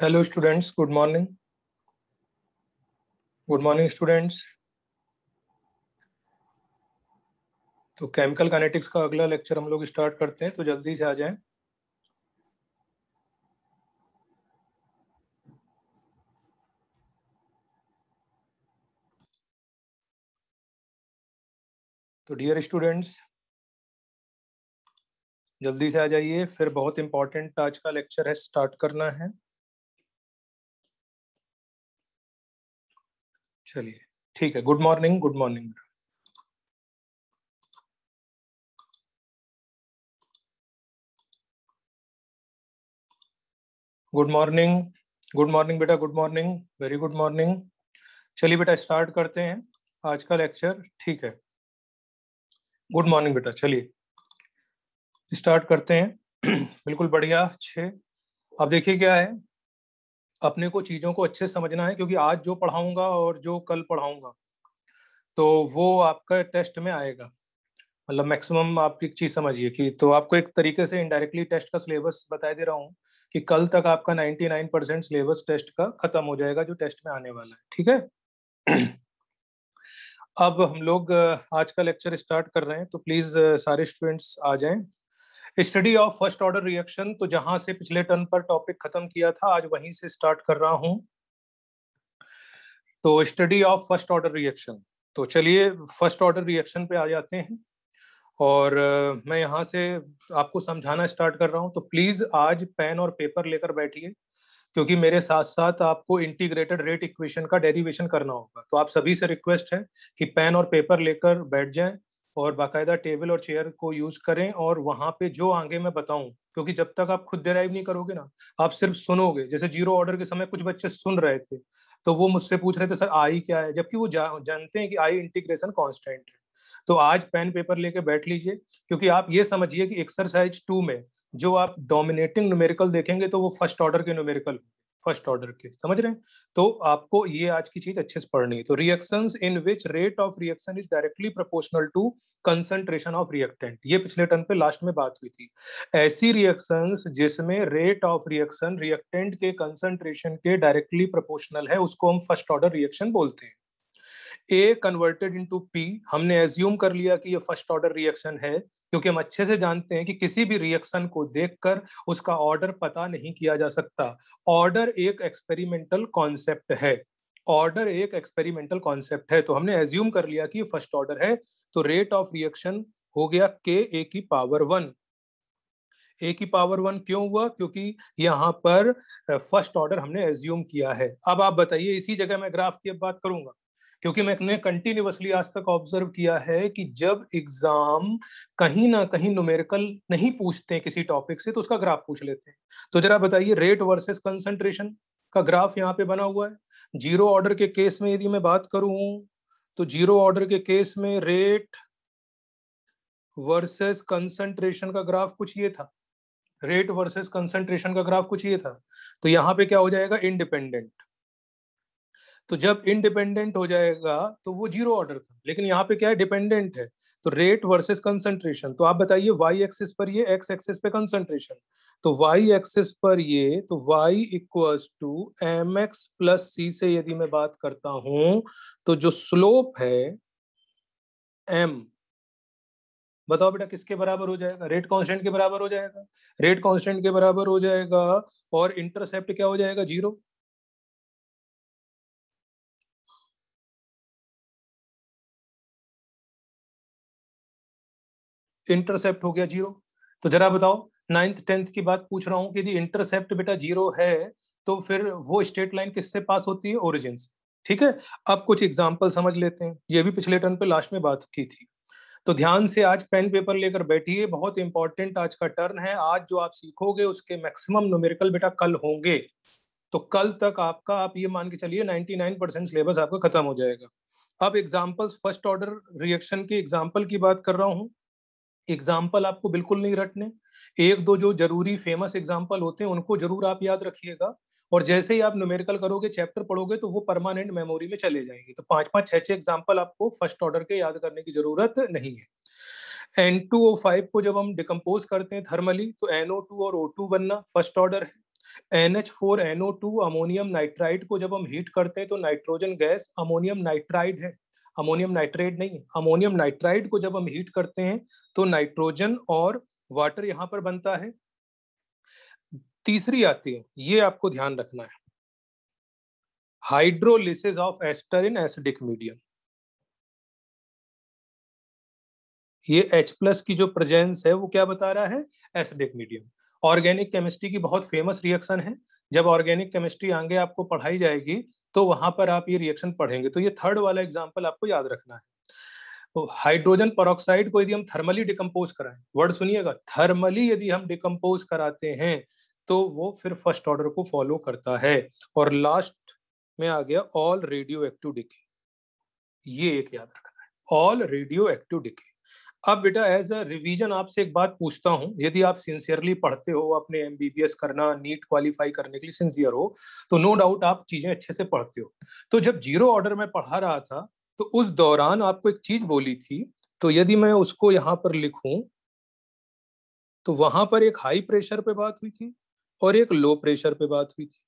hello students good morning good morning students तो chemical kinetics का अगला लेक्चर हम लोग स्टार्ट करते हैं तो जल्दी से आ जाएं तो डियर स्टूडेंट्स जल्दी से आ जाइए फिर बहुत इंपॉर्टेंट आज का लेक्चर है स्टार्ट करना है चलिए ठीक है good morning good morning good morning good morning बेटा good morning very good morning चलिए बेटा स्टार्ट करते हैं आज का लेक्चर ठीक है गुड मॉर्निंग बेटा चलिए स्टार्ट करते हैं बिल्कुल बढ़िया छः अब देखिए क्या है अपने को चीज़ों को अच्छे समझना है क्योंकि आज जो पढ़ाऊंगा और जो कल पढ़ाऊंगा तो वो आपका टेस्ट में आएगा मतलब मैक्सिमम आप एक चीज़ समझिए कि तो आपको एक तरीके से इनडायरेक्टली टेस्ट का सिलेबस बता दे रहा हूँ कि कल तक आपका 99 परसेंट सिलेबस टेस्ट का खत्म हो जाएगा जो टेस्ट में आने वाला है ठीक है अब हम लोग आज का लेक्चर स्टार्ट कर रहे हैं तो प्लीज़ सारे स्टूडेंट्स आ जाएं study of first order reaction तो जहां से पिछले टर्न पर टॉपिक खत्म किया था आज वहीं से स्टार्ट कर रहा हूं तो study of first order reaction तो चलिए फर्स्ट ऑर्डर रिएक्शन पे आ जाते हैं और uh, मैं यहाँ से आपको समझाना स्टार्ट कर रहा हूँ तो प्लीज आज पेन और पेपर लेकर बैठिए क्योंकि मेरे साथ साथ आपको इंटीग्रेटेड रेट इक्वेशन का डेरिवेशन करना होगा तो आप सभी से रिक्वेस्ट है कि पेन और पेपर लेकर बैठ जाएं और बाकायदा टेबल और चेयर को यूज करें और वहां पे जो आगे मैं बताऊं क्योंकि जब तक आप खुद डिराइव नहीं करोगे ना आप सिर्फ सुनोगे जैसे जीरो ऑर्डर के समय कुछ बच्चे सुन रहे थे तो वो मुझसे पूछ रहे थे सर आई क्या है जबकि वो जा, जानते हैं कि आई इंटीग्रेशन कॉन्स्टेंट है तो आज पेन पेपर लेके बैठ लीजिए क्योंकि आप ये समझिए कि एक्सरसाइज टू में जो आप डोमिनेटिंग न्यूमेरिकल देखेंगे तो वो फर्स्ट ऑर्डर के न्यूमेरिकल होंगे फर्स्ट ऑर्डर के समझ रहे हैं तो आपको ये आज की चीज अच्छे से पढ़नी है तो reactions in which rate of reaction is directly proportional to concentration of reactant ये पिछले टर्न पे लास्ट में बात हुई थी ऐसी रिएक्शंस जिसमें रेट ऑफ रिएक्शन रिएक्टेंट के कंसंट्रेशन के डायरेक्टली प्रोपोर्शनल है उसको हम फर्स्ट ऑर्डर रिएक्शन बोलते हैं ए कन्वर्टेड इंटू पी हमने एज्यूम कर लिया कि ये फर्स्ट ऑर्डर रिएक्शन है क्योंकि हम अच्छे से जानते हैं कि किसी भी रिएक्शन को देखकर उसका ऑर्डर पता नहीं किया जा सकता ऑर्डर एक एक्सपेरिमेंटल कॉन्सेप्ट है ऑर्डर एक एक्सपेरिमेंटल कॉन्सेप्ट है तो हमने एज्यूम कर लिया कि फर्स्ट ऑर्डर है तो रेट ऑफ रिएक्शन हो गया के ए की पावर वन ए की पावर वन क्यों हुआ क्योंकि यहाँ पर फर्स्ट ऑर्डर हमने एज्यूम किया है अब आप बताइए इसी जगह मैं ग्राफ की बात करूंगा क्योंकि मैंने कंटिन्यूसली आज तक ऑब्जर्व किया है कि जब एग्जाम कहीं ना कहीं न्यूमेरिकल नहीं पूछते हैं किसी टॉपिक से तो उसका ग्राफ पूछ लेते हैं तो जरा बताइए रेट वर्सेस कंसंट्रेशन का ग्राफ यहाँ पे बना हुआ है जीरो ऑर्डर के केस में यदि मैं बात करूं तो जीरो ऑर्डर के केस में रेट वर्सेस कंसंट्रेशन का ग्राफ कुछ ये था रेट वर्सेस कंसंट्रेशन का ग्राफ कुछ ये था तो यहाँ पे क्या हो जाएगा इंडिपेंडेंट तो जब इनडिपेंडेंट हो जाएगा तो वो जीरो ऑर्डर था लेकिन यहाँ पे क्या है डिपेंडेंट है तो रेट वर्सेस कंसंट्रेशन तो आप बताइए वाई एक्सिस पर ये एक्स एक्सिस पे कंसंट्रेशन तो वाई एक्सिस पर ये तो Y equals to M X plus C से यदि मैं बात करता हूं तो जो स्लोप है एम बताओ बेटा किसके बराबर हो जाएगा रेट कांस्टेंट के बराबर हो जाएगा रेट कांस्टेंट के बराबर हो जाएगा और इंटरसेप्ट क्या हो जाएगा जीरो इंटरसेप्ट हो गया जीरो तो जरा बताओ नाइन्थ टेंथ की बात पूछ रहा हूँ कि यदि इंटरसेप्ट बेटा जीरो है तो फिर वो स्टेट लाइन किससे पास होती है ओरिजिन ठीक है अब कुछ एग्जाम्पल समझ लेते हैं ये भी पिछले टर्न पे लास्ट में बात की थी तो ध्यान से आज पेन पेपर लेकर बैठिए बहुत इंपॉर्टेंट आज का टर्न है आज जो आप सीखोगे उसके मैक्सिमम न्यूमेरिकल बेटा कल होंगे तो कल तक आपका आप ये मान के चलिए 99 परसेंट सिलेबस आपका खत्म हो जाएगा अब एग्जाम्पल्स फर्स्ट ऑर्डर रिएक्शन के एग्जाम्पल की बात कर रहा हूँ एग्जाम्पल आपको बिल्कुल नहीं रटने एक दो जो जरूरी फेमस एग्जाम्पल होते हैं उनको जरूर आप याद रखिएगा और जैसे ही आप न्यूमेरिकल करोगे चैप्टर पढ़ोगे तो वो परमानेंट मेमोरी में चले जाएंगे तो पांच पांच छह छह एग्जाम्पल आपको फर्स्ट ऑर्डर के याद करने की जरूरत नहीं है एन टू ओ फाइव को जब हम डिकम्पोज करते हैं थर्मली तो एनओ टू और ओ टू बनना फर्स्ट ऑर्डर है टू अमोनियम नाइट्राइड को जब हम हीट करते हैं तो नाइट्रोजन गैस अमोनियम नाइट्राइड है अमोनियम नाइट्राइड नहीं अमोनियम नाइट्राइड को जब हम हीट करते हैं तो नाइट्रोजन और वाटर यहां पर बनता है तीसरी आती है ये आपको ध्यान रखना है hydrolysis of ester in acidic medium ये H प्लस की जो प्रेजेंस है वो क्या बता रहा है एसिडिक मीडियम ऑर्गेनिक केमिस्ट्री की बहुत फेमस रिएक्शन है जब ऑर्गेनिक केमिस्ट्री आगे आपको पढ़ाई जाएगी तो वहां पर आप ये रिएक्शन पढ़ेंगे तो ये थर्ड वाला एग्जाम्पल आपको याद रखना है तो हाइड्रोजन परोक्साइड को यदि हम थर्मली डिकम्पोज कराएं वर्ड सुनिएगा थर्मली यदि हम डिकम्पोज कराते हैं तो वो फिर फर्स्ट ऑर्डर को फॉलो करता है और लास्ट में आ गया ऑल रेडियो एक्टिव डिके ये एक याद रखना है ऑल रेडियो एक्टिव डिके अब बेटा एज अ रिवीजन आपसे एक बात पूछता हूँ यदि आप सिंसियरली पढ़ते हो अपने एम करना नीट क्वालिफाई करने के लिए सिंसियर हो तो नो no डाउट आप चीजें अच्छे से पढ़ते हो तो जब जीरो ऑर्डर में पढ़ा रहा था तो उस दौरान आपको एक चीज बोली थी तो यदि मैं उसको यहाँ पर लिखूं तो वहां पर एक हाई प्रेशर पे बात हुई थी और एक लो प्रेशर पे बात हुई थी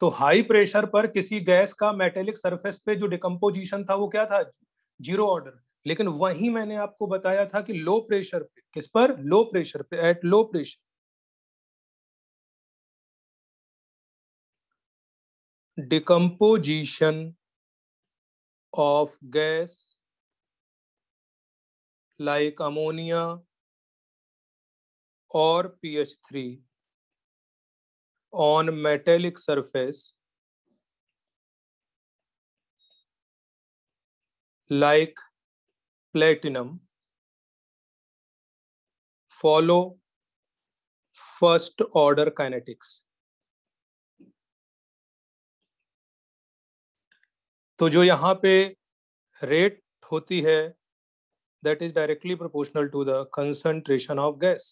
तो हाई प्रेशर पर किसी गैस का मेटेलिक सरफेस पे जो डिकम्पोजिशन था वो क्या था जीरो ऑर्डर लेकिन वही मैंने आपको बताया था कि लो प्रेशर पे किस पर लो प्रेशर पे at low pressure decomposition of gas like ammonia और PH three on metallic surface like platinum follow first order kinetics तो जो यहाँ पे रेट होती है that is directly proportional to the concentration of gas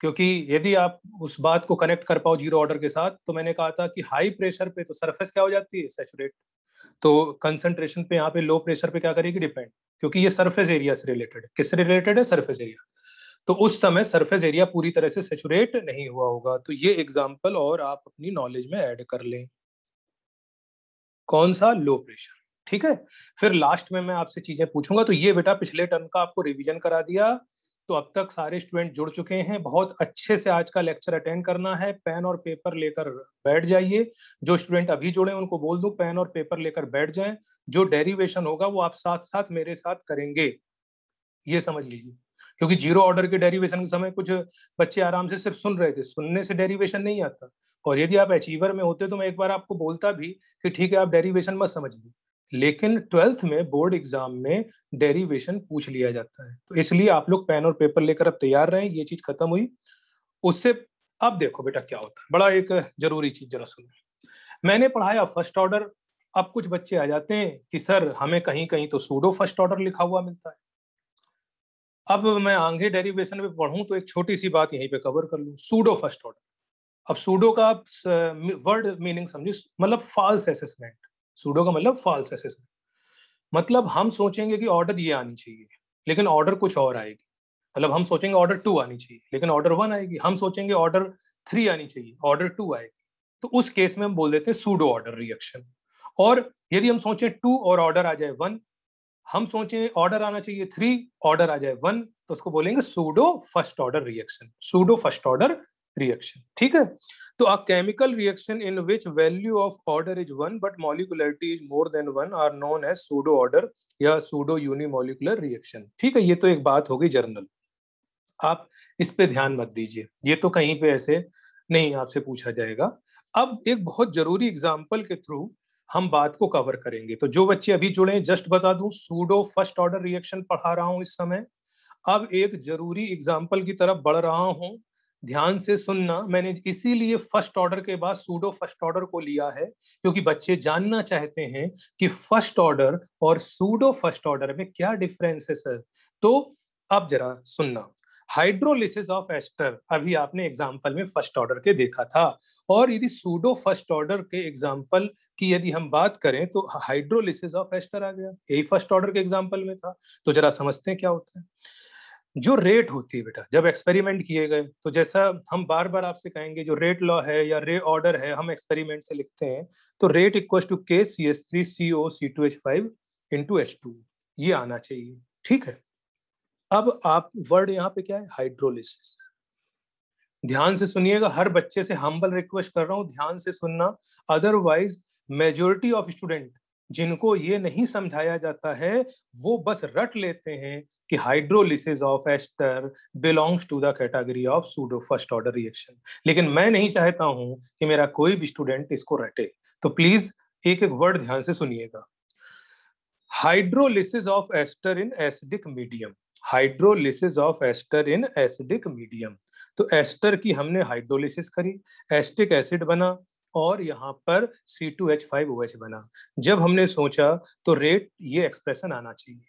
क्योंकि यदि आप उस बात को कनेक्ट कर पाओ जीरो ऑर्डर के साथ तो मैंने कहा था कि हाई प्रेशर पे तो सरफेस क्या हो जाती है सेचुरेट तो कंसंट्रेशन पे यहाँ पे लो प्रेशर पे क्या करेगी डिपेंड क्योंकि ये सरफेस एरिया से रिलेटेड है किससे रिलेटेड है सरफेस एरिया तो उस समय सरफेस एरिया पूरी तरह से सेचुरेट नहीं हुआ होगा तो ये एग्जाम्पल और आप अपनी नॉलेज में एड कर लें कौन सा लो प्रेशर ठीक है फिर लास्ट में मैं आपसे चीजें पूछूंगा तो ये बेटा पिछले टर्म का आपको रिवीजन करा दिया तो अब तक सारे स्टूडेंट जुड़ चुके हैं बहुत अच्छे से आज का लेक्चर अटेंड करना है पेन और पेपर लेकर बैठ जाइए जो स्टूडेंट अभी जुड़े उनको बोल दूं पेन और पेपर लेकर बैठ जाएं जो डेरिवेशन होगा वो आप साथ साथ मेरे साथ करेंगे ये समझ लीजिए क्योंकि जीरो ऑर्डर के डेरिवेशन के समय कुछ बच्चे आराम से सिर्फ सुन रहे थे सुनने से डेरिवेशन नहीं आता और यदि आप अचीवर में होते तो मैं एक बार आपको बोलता भी कि ठीक है आप डेरिवेशन मत समझिए लेकिन ट्वेल्थ में बोर्ड एग्जाम में डेरिवेशन पूछ लिया जाता है तो इसलिए आप लोग पेन और पेपर लेकर अब तैयार रहे ये चीज खत्म हुई उससे अब देखो बेटा क्या होता है बड़ा एक जरूरी चीज जरा सुनो मैंने पढ़ाया फर्स्ट ऑर्डर अब कुछ बच्चे आ जाते हैं कि सर हमें कहीं कहीं तो सूडो फर्स्ट ऑर्डर लिखा हुआ मिलता है अब मैं आगे डेरिवेशन में पढ़ूं तो एक छोटी सी बात यहीं पे कवर कर लूं सूडो फर्स्ट ऑर्डर अब सूडो का आप वर्ड मीनिंग समझो मतलब फॉल्स असेसमेंट सूडो का मतलब फॉल्स असेसमेंट मतलब हम सोचेंगे कि ऑर्डर ये आनी चाहिए लेकिन ऑर्डर कुछ और आएगी मतलब हम सोचेंगे ऑर्डर टू आनी चाहिए लेकिन ऑर्डर वन आएगी हम सोचेंगे ऑर्डर थ्री आनी चाहिए ऑर्डर टू आएगी तो उस केस में हम बोल देते हैं सूडो ऑर्डर रिएक्शन और यदि हम सोचें टू और ऑर्डर आ जाए वन हम सोचें ऑर्डर आना चाहिए थ्री ऑर्डर आ जाए वन तो उसको बोलेंगे pseudo first order reaction pseudo first order reaction ठीक है तो a chemical reaction in which value of order is one but molecularity is more than one are known as pseudo order या pseudo unimolecular reaction ठीक है ये तो एक बात होगी जर्नल आप इस पे ध्यान मत दीजिए ये तो कहीं पे ऐसे नहीं आपसे पूछा जाएगा अब एक बहुत जरूरी एग्जाम्पल के थ्रू हम बात को कवर करेंगे तो जो बच्चे अभी जुड़े हैं जस्ट बता दूं सूडो फर्स्ट ऑर्डर रिएक्शन पढ़ा रहा हूं इस समय अब एक जरूरी एग्जाम्पल की तरफ बढ़ रहा हूं ध्यान से सुनना मैंने इसीलिए फर्स्ट ऑर्डर के बाद सूडो फर्स्ट ऑर्डर को लिया है क्योंकि बच्चे जानना चाहते हैं कि फर्स्ट ऑर्डर और सूडो फर्स्ट ऑर्डर में क्या डिफरेंस है सर तो अब जरा सुनना हाइड्रोलिसिस ऑफ एस्टर अभी आपने एग्जाम्पल में फर्स्ट ऑर्डर के देखा था और यदि सूडो फर्स्ट ऑर्डर के एग्जाम्पल की यदि हम बात करें तो हाइड्रोलिसिस ऑफ एस्टर आ गया यही फर्स्ट ऑर्डर के एग्जाम्पल में था तो जरा समझते हैं क्या होता है जो रेट होती है बेटा जब एक्सपेरिमेंट किए गए तो जैसा हम बार बार आपसे कहेंगे जो रेट लॉ है या रे ऑर्डर है हम एक्सपेरिमेंट से लिखते हैं तो rate equal to k C S three C O C two H five into H two ये आना चाहिए ठीक है अब आप वर्ड यहाँ पे क्या है हाइड्रोलिसिस ध्यान से सुनिएगा हर बच्चे से हम्बल रिक्वेस्ट कर रहा हूँ ध्यान से सुनना अदरवाइज मेजोरिटी ऑफ स्टूडेंट जिनको ये नहीं समझाया जाता है वो बस रट लेते हैं कि hydrolysis of ester belongs to the category of pseudo first order reaction लेकिन मैं नहीं चाहता हूं कि मेरा कोई भी स्टूडेंट इसको रटे तो प्लीज एक एक वर्ड ध्यान से सुनिएगा hydrolysis of ester in acidic medium hydrolysis of ester in acidic medium तो एस्टर की हमने हाइड्रोलिसिस करी एस्टिक एसिड बना और यहाँ पर C2H5OH बना जब हमने सोचा तो रेट ये एक्सप्रेशन आना चाहिए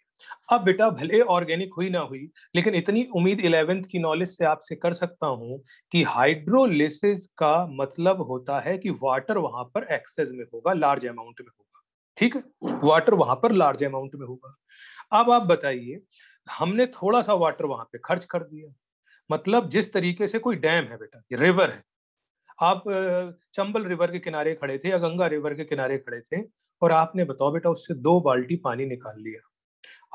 अब बेटा भले ऑर्गेनिक हुई ना हुई लेकिन इतनी उम्मीद इलेवेंथ की नॉलेज से आपसे कर सकता हूं कि हाइड्रोलिसिस का मतलब होता है कि वाटर वहां पर एक्सेस में होगा लार्ज अमाउंट में होगा ठीक है वाटर वहां पर लार्ज अमाउंट में होगा अब आप बताइए हमने थोड़ा सा वाटर वहां पे खर्च कर दिया मतलब जिस तरीके से कोई डैम है बेटा रिवर है आप चंबल रिवर के किनारे खड़े थे या गंगा रिवर के किनारे खड़े थे और आपने बताओ बेटा उससे दो बाल्टी पानी निकाल लिया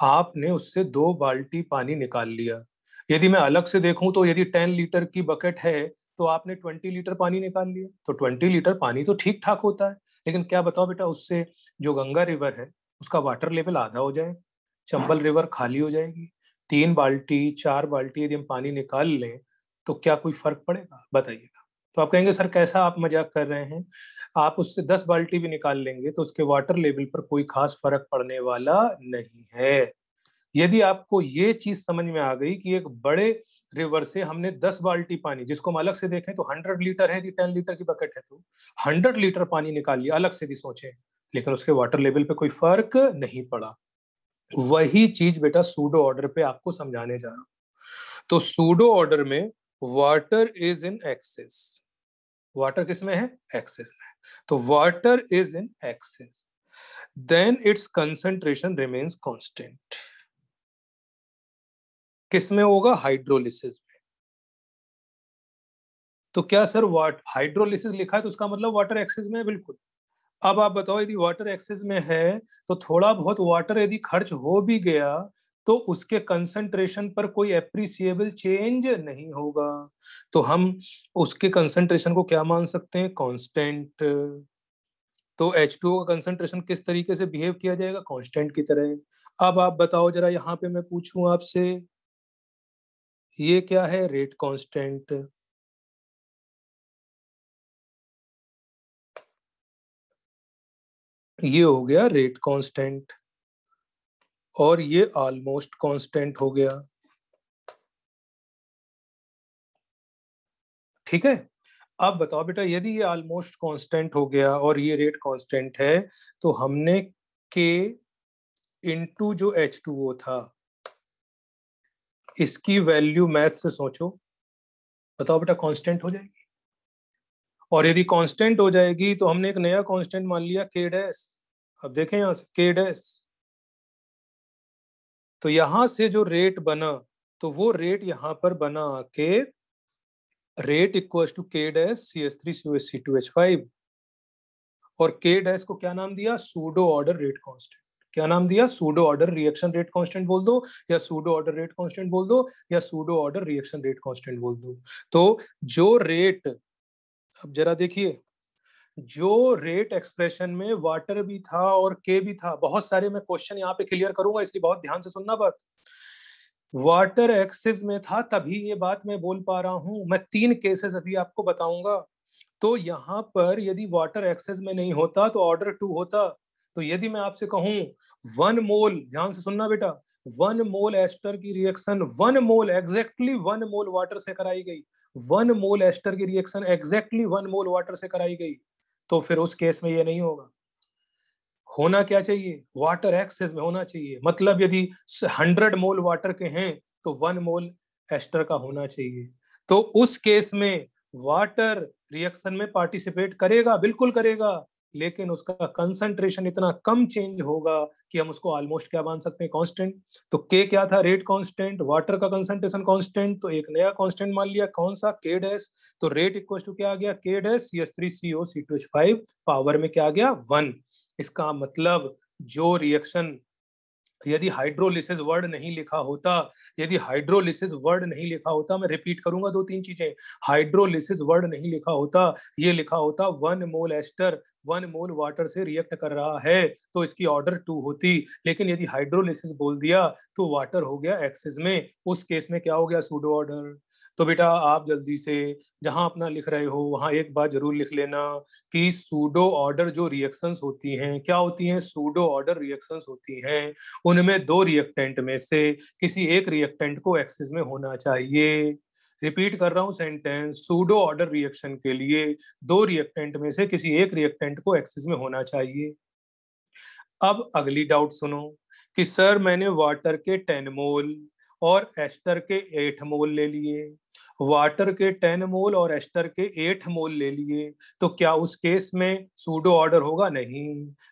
आपने उससे दो बाल्टी पानी निकाल लिया यदि मैं अलग से देखूं तो यदि टेन लीटर की बकेट है तो आपने ट्वेंटी लीटर पानी निकाल लिया तो ट्वेंटी लीटर पानी तो ठीक ठाक होता है लेकिन क्या बताओ बेटा उससे जो गंगा रिवर है उसका वाटर लेवल आधा हो जाएगा चंबल रिवर खाली हो जाएगी तीन बाल्टी चार बाल्टी यदि हम पानी निकाल लें तो क्या कोई फर्क पड़ेगा बताइएगा तो आप कहेंगे सर कैसा आप मजाक कर रहे हैं आप उससे दस बाल्टी भी निकाल लेंगे तो उसके वाटर लेवल पर कोई खास फर्क पड़ने वाला नहीं है यदि आपको ये चीज समझ में आ गई कि एक बड़े रिवर से हमने दस बाल्टी पानी जिसको हम अलग से देखें तो हंड्रेड लीटर है टेन लीटर की बकेट है तो हंड्रेड लीटर पानी निकाल लिया अलग से भी सोचे लेकिन उसके वाटर लेवल पे कोई फर्क नहीं पड़ा वही चीज बेटा सूडो ऑर्डर पे आपको समझाने जा रहा हूं तो सूडो ऑर्डर में water is in excess water किसमें है एक्सेस में तो water is in excess then its concentration remains constant किसमें होगा हाइड्रोलिसिस में तो क्या सर वाट हाइड्रोलिसिस लिखा है तो उसका मतलब वाटर एक्सेस में है बिल्कुल अब आप बताओ यदि वाटर एक्सेस में है तो थोड़ा बहुत वाटर यदि खर्च हो भी गया तो उसके कंसंट्रेशन पर कोई एप्रिसिएबल चेंज नहीं होगा तो हम उसके कंसंट्रेशन को क्या मान सकते हैं कांस्टेंट तो एच टू का कंसंट्रेशन किस तरीके से बिहेव किया जाएगा कांस्टेंट की तरह अब आप बताओ जरा यहाँ पे मैं पूछूं आपसे ये क्या है रेट कांस्टेंट ये हो गया रेट कांस्टेंट और ये ऑलमोस्ट कांस्टेंट हो गया ठीक है अब बताओ बेटा यदि ये ऑलमोस्ट कांस्टेंट हो गया और ये रेट कांस्टेंट है तो हमने के इनटू जो एच टू वो था इसकी वैल्यू मैथ से सोचो बताओ बेटा कांस्टेंट हो जाएगी और यदि कांस्टेंट हो जाएगी तो हमने एक नया कांस्टेंट मान लिया के डैस अब देखें यहां से के डैस तो यहां से जो रेट बना तो वो रेट यहां पर बना आके rate equal to k dash C S three C S C two H five और के डैस को क्या नाम दिया सूडो ऑर्डर रेट कांस्टेंट क्या नाम दिया pseudo order reaction rate constant बोल दो या सूडो ऑर्डर रेट कांस्टेंट बोल दो या pseudo order reaction rate constant बोल दो तो जो रेट अब जरा देखिए जो रेट एक्सप्रेशन में वाटर भी था और के भी था बहुत सारे मैं क्वेश्चन यहाँ पे क्लियर करूंगा इसलिए बहुत ध्यान से सुनना बात वाटर एक्सेस में था तभी ये बात मैं बोल पा रहा हूँ मैं तीन केसेस अभी आपको बताऊंगा तो यहाँ पर यदि वाटर एक्सेस में नहीं होता तो ऑर्डर टू होता तो यदि मैं आपसे कहूं वन मोल ध्यान से सुनना बेटा वन मोल एस्टर की reaction one mole exactly one mole water से कराई गई वन मोल एस्टर की reaction exactly one mole water से कराई गई तो फिर उस केस में ये नहीं होगा होना क्या चाहिए वाटर एक्सेस में होना चाहिए मतलब यदि हंड्रेड मोल वाटर के हैं तो वन मोल एस्टर का होना चाहिए तो उस केस में वाटर रिएक्शन में पार्टिसिपेट करेगा बिल्कुल करेगा लेकिन उसका कंसंट्रेशन इतना कम चेंज होगा कि हम उसको ऑलमोस्ट क्या मान सकते हैं कांस्टेंट तो के क्या था रेट कांस्टेंट वाटर का कंसंट्रेशन कांस्टेंट तो एक नया कांस्टेंट मान लिया कौन सा के डैश तो रेट इक्वल टू क्या आ गया k dash C S three C O C two H five power में क्या आ गया वन इसका मतलब जो रिएक्शन यदि हाइड्रोलिसिस वर्ड नहीं लिखा होता यदि हाइड्रोलिसिस वर्ड नहीं लिखा होता मैं रिपीट करूंगा दो तीन चीजें हाइड्रोलिसिस वर्ड नहीं लिखा होता ये लिखा होता one mole ester one mole water से रिएक्ट कर रहा है तो इसकी ऑर्डर टू होती लेकिन यदि हाइड्रोलिसिस बोल दिया तो वाटर हो गया एक्सेस में उस केस में क्या हो गया सूडो ऑर्डर तो बेटा आप जल्दी से जहां अपना लिख रहे हो वहां एक बार जरूर लिख लेना कि सूडो ऑर्डर जो रिएक्शंस होती हैं क्या होती हैं सूडो ऑर्डर रिएक्शंस होती हैं उनमें दो रिएक्टेंट में से किसी एक रिएक्टेंट को एक्सेस में होना चाहिए रिपीट कर रहा हूँ सेंटेंस सूडो ऑर्डर रिएक्शन के लिए दो रिएक्टेंट में से किसी एक रिएक्टेंट को एक्सेस में होना चाहिए अब अगली डाउट सुनो कि सर मैंने वाटर के टेन मोल और एस्टर के एट मोल ले लिए वाटर के टेन मोल और एस्टर के एट मोल ले लिए तो क्या उस केस में सूडो ऑर्डर होगा नहीं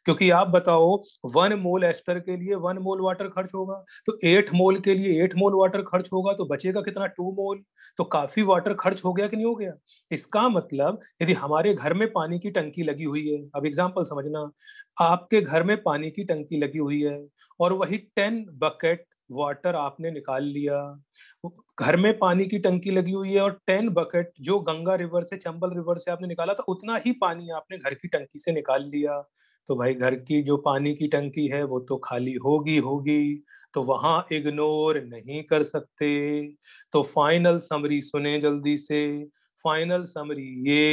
क्योंकि आप बताओ वन मोल एस्टर के लिए वन मोल वाटर खर्च होगा तो एट मोल के लिए एट मोल वाटर खर्च होगा तो बचेगा कितना टू मोल तो काफी वाटर खर्च हो गया कि नहीं हो गया इसका मतलब यदि हमारे घर में पानी की टंकी लगी हुई है अब एग्जाम्पल समझना आपके घर में पानी की टंकी लगी हुई है और वही टेन बकेट वाटर आपने निकाल लिया घर में पानी की टंकी लगी हुई है और टेन बकेट जो गंगा रिवर से चंबल रिवर से आपने निकाला था उतना ही पानी आपने घर की टंकी से निकाल लिया तो भाई घर की जो पानी की टंकी है वो तो खाली होगी होगी तो वहां इग्नोर नहीं कर सकते तो फाइनल समरी सुने जल्दी से फाइनल समरी ये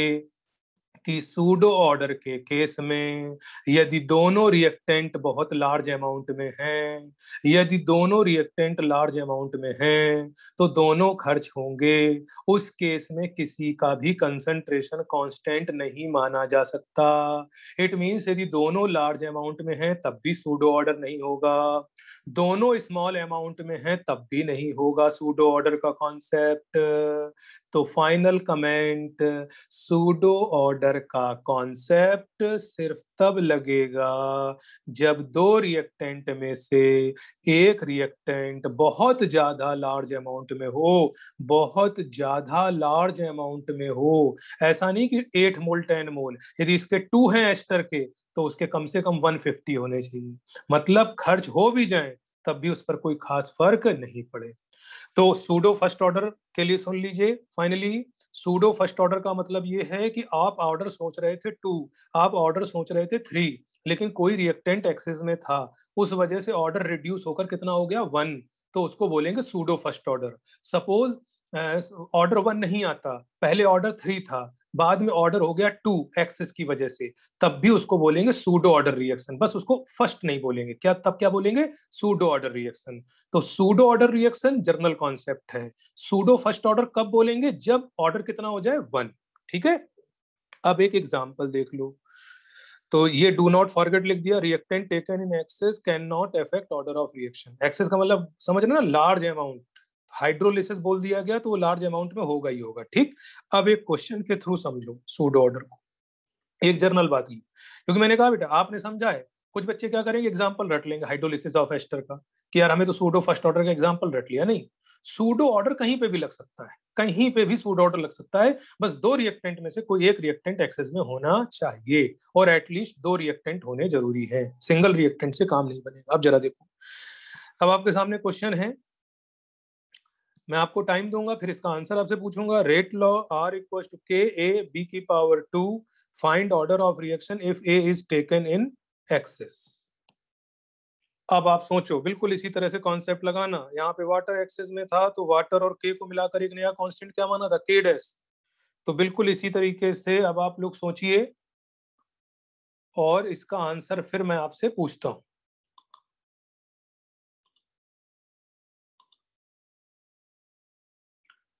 कि सूडो ऑर्डर के केस में यदि दोनों रिएक्टेंट बहुत लार्ज अमाउंट में हैं यदि दोनों रिएक्टेंट लार्ज अमाउंट में हैं तो दोनों खर्च होंगे उस केस में किसी का भी कंसंट्रेशन कांस्टेंट नहीं माना जा सकता इट मीन्स यदि दोनों लार्ज अमाउंट में हैं तब भी सूडो ऑर्डर नहीं होगा दोनों स्मॉल अमाउंट में हैं तब भी नहीं होगा सूडो ऑर्डर का कॉन्सेप्ट तो फाइनल कमेंट सूडो ऑर्डर का कॉन्सेप्ट सिर्फ तब लगेगा जब दो रिएक्टेंट में से एक रिएक्टेंट बहुत ज़्यादा लार्ज अमाउंट में हो बहुत ज़्यादा लार्ज अमाउंट में हो ऐसा नहीं कि एट मोल टेन मोल यदि इसके टू हैं एस्टर के तो उसके कम से कम 150 होने चाहिए मतलब खर्च हो भी जाए तब भी उस पर कोई खास फर्क नहीं पड़ेगा तो सूडो फर्स्ट ऑर्डर के लिए सुन लीजिए फाइनली सूडो फर्स्ट ऑर्डर का मतलब ये है कि आप ऑर्डर सोच रहे थे टू आप ऑर्डर सोच रहे थे थ्री लेकिन कोई रिएक्टेंट एक्सेस में था उस वजह से ऑर्डर रिड्यूस होकर कितना हो गया वन तो उसको बोलेंगे pseudo first order suppose order one नहीं आता पहले ऑर्डर थ्री था बाद में ऑर्डर हो गया टू एक्सेस की वजह से तब भी उसको बोलेंगे सूडो ऑर्डर रिएक्शन बस उसको फर्स्ट नहीं बोलेंगे क्या तब क्या बोलेंगे सूडो ऑर्डर रिएक्शन तो pseudo order reaction general concept है सूडो फर्स्ट ऑर्डर कब बोलेंगे जब ऑर्डर कितना हो जाए वन ठीक है अब एक एग्जाम्पल देख लो तो ये डू नॉट फॉरगेट लिख दिया reactant taken in excess can not affect order of reaction excess का मतलब समझ रहे ना लार्ज अमाउंट हाइड्रोलिसिस बोल दिया गया तो वो लार्ज अमाउंट में होगा ही होगा ठीक अब एक क्वेश्चन के थ्रू समझो सूडो ऑर्डर को एक जर्नल बात ली क्योंकि मैंने कहा बेटा आपने समझा है कुछ बच्चे क्या करेंगे एग्जाम्पल रट लेंगे हाइड्रोलिसिस ऑफ एस्टर का कि यार हमें तो सूडो फर्स्ट ऑर्डर का एग्जाम्पल रट लिया नहीं सूडो ऑर्डर कहीं पे भी लग सकता है कहीं पे भी सूडो ऑर्डर लग सकता है बस दो रिएक्टेंट में से कोई एक रिएक्टेंट एक्सेस में होना चाहिए और एटलीस्ट दो रिएक्टेंट होने जरूरी है सिंगल रिएक्टेंट से काम नहीं बनेगा अब जरा देखो अब आपके सामने क्वेश्चन है मैं आपको टाइम दूंगा फिर इसका आंसर आपसे पूछूंगा rate law R equal to k A B की power two find order of reaction if A is taken in excess अब आप सोचो बिल्कुल इसी तरह से कॉन्सेप्ट लगाना यहाँ पे वाटर एक्सेस में था तो वाटर और के को मिलाकर एक नया कॉन्स्टेंट क्या माना था के डेस तो बिल्कुल इसी तरीके से अब आप लोग सोचिए और इसका आंसर फिर मैं आपसे पूछता हूं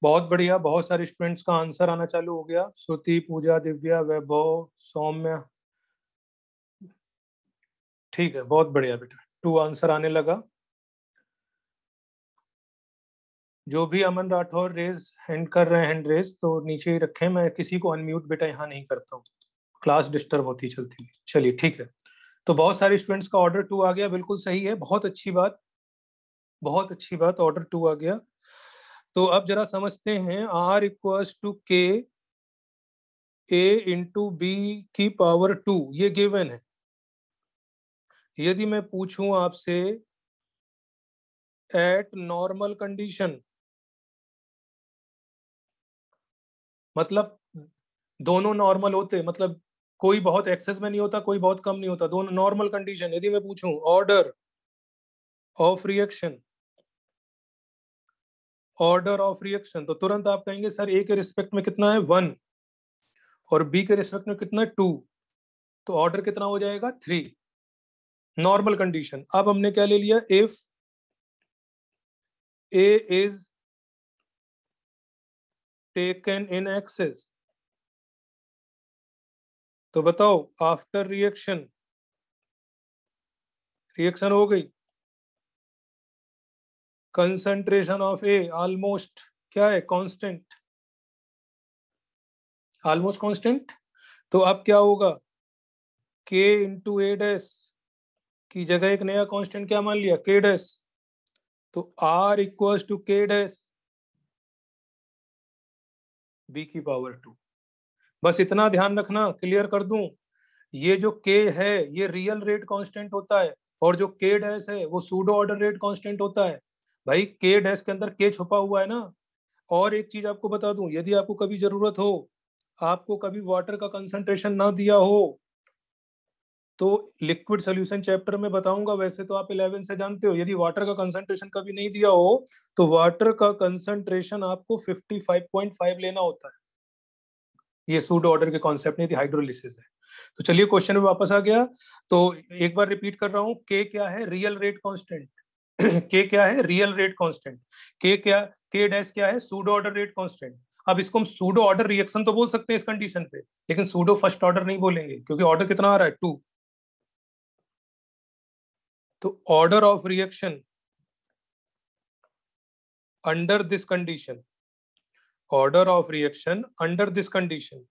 बहुत बढ़िया बहुत सारे स्टूडेंट्स का आंसर आना चालू हो गया श्रुति पूजा दिव्या वैभव सौम्य ठीक है बहुत बढ़िया बेटा टू आंसर आने लगा जो भी अमन राठौर रेज हैंड कर रहे हैं हैंड रेज तो नीचे ही रखे मैं किसी को अनम्यूट बेटा यहाँ नहीं करता हूँ क्लास डिस्टर्ब होती चलती चलिए ठीक है तो बहुत सारे स्टूडेंट्स का ऑर्डर टू आ गया बिल्कुल सही है बहुत अच्छी बात बहुत अच्छी बात ऑर्डर टू आ गया तो अब जरा समझते हैं are equals to k A into B की पावर टू ये गिवन है यदि मैं पूछूं आपसे एट नॉर्मल कंडीशन मतलब दोनों नॉर्मल होते मतलब कोई बहुत एक्सेस में नहीं होता कोई बहुत कम नहीं होता दोनों नॉर्मल कंडीशन यदि मैं पूछूं order of reaction order of reaction तो तुरंत आप कहेंगे सर ए के रिस्पेक्ट में कितना है वन और बी के रिस्पेक्ट में कितना है टू तो ऑर्डर कितना हो जाएगा थ्री नॉर्मल कंडीशन अब हमने क्या ले लिया if A is taken in excess तो बताओ आफ्टर रिएक्शन रिएक्शन हो गई कंसंट्रेशन ऑफ ए ऑलमोस्ट क्या है कांस्टेंट ऑलमोस्ट कांस्टेंट तो अब क्या होगा के इंटू ए डैस की जगह एक नया कांस्टेंट क्या मान लिया के डैस तो R equals to k dash B की पावर टू बस इतना ध्यान रखना क्लियर कर दूं ये जो के है ये रियल रेट कांस्टेंट होता है और जो के डैश है वो सूडो ऑर्डर रेट कांस्टेंट होता है भाई के डैश के अंदर के छुपा हुआ है ना और एक चीज आपको बता दूं यदि आपको कभी जरूरत हो आपको कभी वाटर का कंसंट्रेशन ना दिया हो तो लिक्विड सोल्यूशन चैप्टर में बताऊंगा वैसे तो आप इलेवन से जानते हो यदि वाटर का कंसंट्रेशन कभी नहीं दिया हो तो वाटर का कंसंट्रेशन आपको 55.5 लेना होता है ये सूड ऑर्डर के कॉन्सेप्ट नहीं थी हाइड्रोलिसिस है तो चलिए क्वेश्चन में वापस आ गया तो एक बार रिपीट कर रहा हूँ के क्या है रियल रेट कॉन्स्टेंट के क्या है रियल रेट कांस्टेंट के क्या के डैश क्या है सूडो ऑर्डर रेट कांस्टेंट अब इसको हम सूडो ऑर्डर रिएक्शन तो बोल सकते हैं इस कंडीशन पे लेकिन सूडो फर्स्ट ऑर्डर नहीं बोलेंगे क्योंकि ऑर्डर कितना आ रहा है टू तो order of reaction under this condition order of reaction under this condition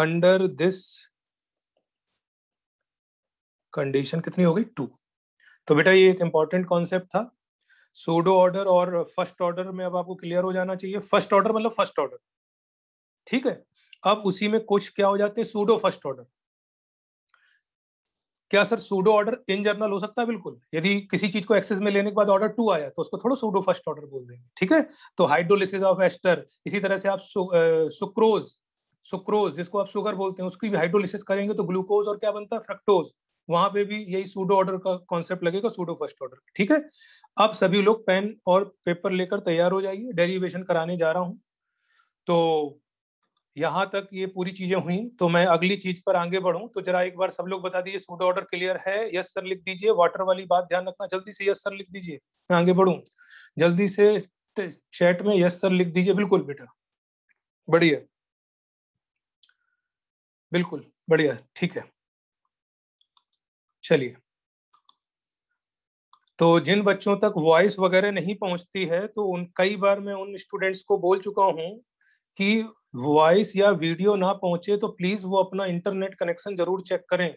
under this condition कितनी हो गई टू तो बेटा ये एक इंपॉर्टेंट कॉन्सेप्ट था सोडो ऑर्डर और फर्स्ट ऑर्डर में अब आपको क्लियर हो जाना चाहिए फर्स्ट ऑर्डर मतलब फर्स्ट ऑर्डर ठीक है अब उसी में कुछ क्या हो जाते हैं सोडो फर्स्ट ऑर्डर क्या sir pseudo order in general हो सकता है बिल्कुल यदि किसी चीज को एक्सेस में लेने के बाद ऑर्डर टू आया तो उसको थोड़ा सोडो फर्स्ट ऑर्डर बोल देंगे ठीक है तो हाइड्रोलिसिस ऑफ एस्टर इसी तरह से आप सुक्रोज सुक्रोज जिसको आप शुगर बोलते हैं उसकी भी हाइड्रोलिसिस करेंगे तो ग्लूकोज और क्या बनता है फ्रक्टोज वहां पे भी यही सूडो ऑर्डर का कॉन्सेप्ट लगेगा सूडो फर्स्ट ऑर्डर ठीक है अब सभी लोग पेन और पेपर लेकर तैयार हो जाइए डेरिवेशन कराने जा रहा हूँ तो यहाँ तक ये पूरी चीजें हुई तो मैं अगली चीज पर आगे बढ़ू तो जरा एक बार सब लोग बता दीजिए सूडो ऑर्डर क्लियर है यस सर लिख दीजिए वाटर वाली बात ध्यान रखना जल्दी से यस सर लिख दीजिए मैं आगे बढ़ू जल्दी से चैट में यस सर लिख दीजिए बिल्कुल बेटा बढ़िया बिल्कुल बढ़िया ठीक है चलिए तो जिन बच्चों तक वॉइस वगैरह नहीं पहुंचती है तो उन कई बार मैं उन स्टूडेंट्स को बोल चुका हूं कि वॉइस या वीडियो ना पहुंचे तो प्लीज वो अपना इंटरनेट कनेक्शन जरूर चेक करें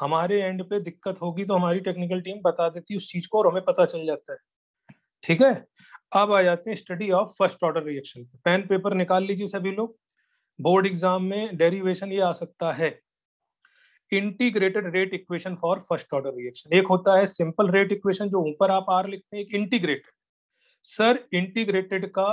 हमारे एंड पे दिक्कत होगी तो हमारी टेक्निकल टीम बता देती है उस चीज को और हमें पता चल जाता है ठीक है अब आ जाते हैं study of first order reaction pen paper निकाल लीजिए सभी लोग बोर्ड एग्जाम में डेरिवेशन ये आ सकता है integrated rate equation for first order reaction एक होता है सिंपल रेट इक्वेशन जो ऊपर आप आर लिखते हैं एक इंटीग्रेटेड सर इंटीग्रेटेड का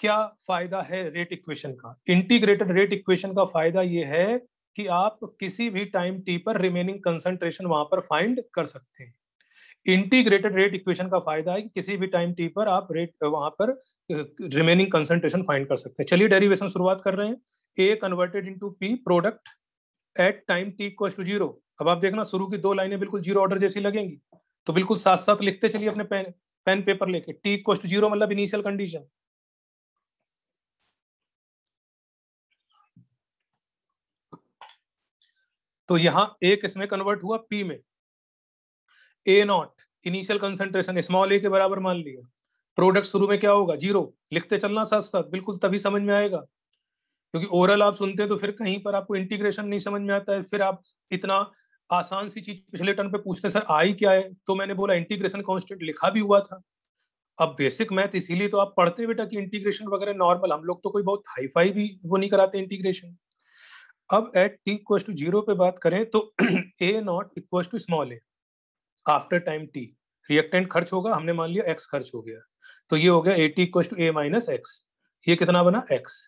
क्या फायदा है रेट इक्वेशन का इंटीग्रेटेड रेट इक्वेशन का फायदा यह है कि आप किसी भी टाइम टी पर रिमेनिंग कंसंट्रेशन वहां पर फाइंड कर सकते हैं इंटीग्रेटेड रेट इक्वेशन का फायदा है कि किसी भी टाइम टी पर आप रेट वहां पर रिमेनिंग कंसंट्रेशन फाइंड कर सकते हैं चलिए डेरिवेशन शुरुआत कर रहे हैं A converted into P product at time T equal to zero अब आप देखना शुरू की दो लाइनें बिल्कुल जीरो ऑर्डर जैसी लगेंगी तो बिल्कुल साथ साथ लिखते चलिए अपने पेन पेन पेपर लेके टी इक्व टू जीरो मतलब इनिशियल कंडीशन तो यहां एक इसमें कन्वर्ट हुआ पी में A not initial concentration small A के बराबर मान लिया प्रोडक्ट शुरू में क्या होगा जीरो लिखते चलना साथ साथ बिल्कुल तभी समझ में आएगा क्योंकि ओरल आप सुनते हैं तो फिर कहीं पर आपको इंटीग्रेशन नहीं समझ में आता है फिर आप इतना आसान सी चीज पिछले टर्न पे पूछते सर आई क्या है तो मैंने बोला इंटीग्रेशन कॉन्स्टेंट लिखा भी हुआ था अब बेसिक मैथ इसीलिए तो आप पढ़ते बेटा कि इंटीग्रेशन वगैरह नॉर्मल हम लोग तो कोई बहुत हाईफाई भी वो नहीं कराते इंटीग्रेशन अब at T equal to zero पे बात करें तो A not equal to small A after time T reactant खर्च होगा हमने मान लिया एक्स खर्च हो गया तो ये हो गया A T equal to A minus X ये कितना बना एक्स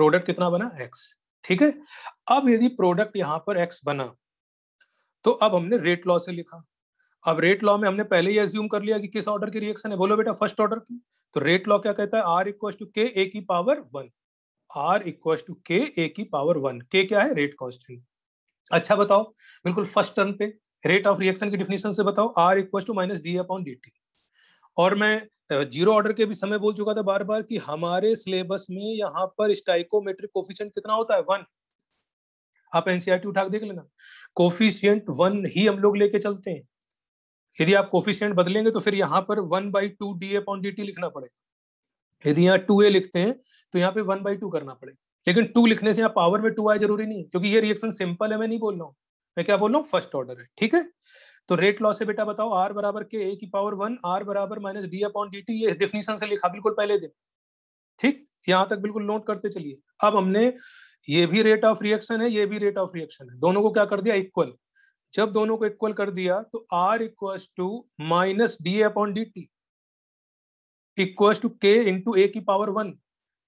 प्रोडक्ट कितना बना एक्स ठीक है अब यदि प्रोडक्ट यहाँ पर एक्स बना तो अब हमने रेट लॉ से लिखा अब रेट लॉ में हमने पहले ही एज्यूम कर लिया कि किस ऑर्डर की रिएक्शन है बोलो बेटा फर्स्ट ऑर्डर की तो रेट लॉ क्या कहता है are equal to k A की power one R equal to k A की पावर वन के क्या है रेट कॉन्स्टेंट अच्छा बताओ बिल्कुल फर्स्ट टर्म पे रेट ऑफ रिएक्शन की डिफिनेशन से बताओ R equal to minus D upon D T और मैं जीरो ऑर्डर के भी समय बोल चुका था बार बार कि हमारे सिलेबस में यहाँ पर स्टाइकोमेट्रिक कोफिशियंट कितना होता है वन आप एनसीआर उठा देख लेना कोफिशियंट वन ही हम लोग लेके चलते हैं यदि आप कोफिशियंट बदलेंगे तो फिर यहाँ पर one by two D A D T लिखना पड़ेगा यदि यहाँ टू ए लिखते हैं तो यहाँ पे वन बाई टू करना पड़ेगा लेकिन टू लिखने से यहाँ पावर में टू आए जरूरी नहीं क्योंकि ये रिएक्शन सिंपल है मैं नहीं बोल रहा हूँ मैं क्या बोल रहा हूँ फर्स्ट ऑर्डर है ठीक है तो रेट लॉ से बेटा बताओ आर बराबर के ए की पावर वन आर बराबर minus D upon D T ये डेफिनेशन से लिखा बिल्कुल पहले दिन ठीक यहाँ तक बिल्कुल नोट करते चलिए अब हमने ये भी रेट ऑफ रिएक्शन है ये भी रेट ऑफ रिएक्शन है दोनों को क्या कर दिया इक्वल जब दोनों को इक्वल कर दिया तो R equal to minus D upon D T equals to k into A की पावर वन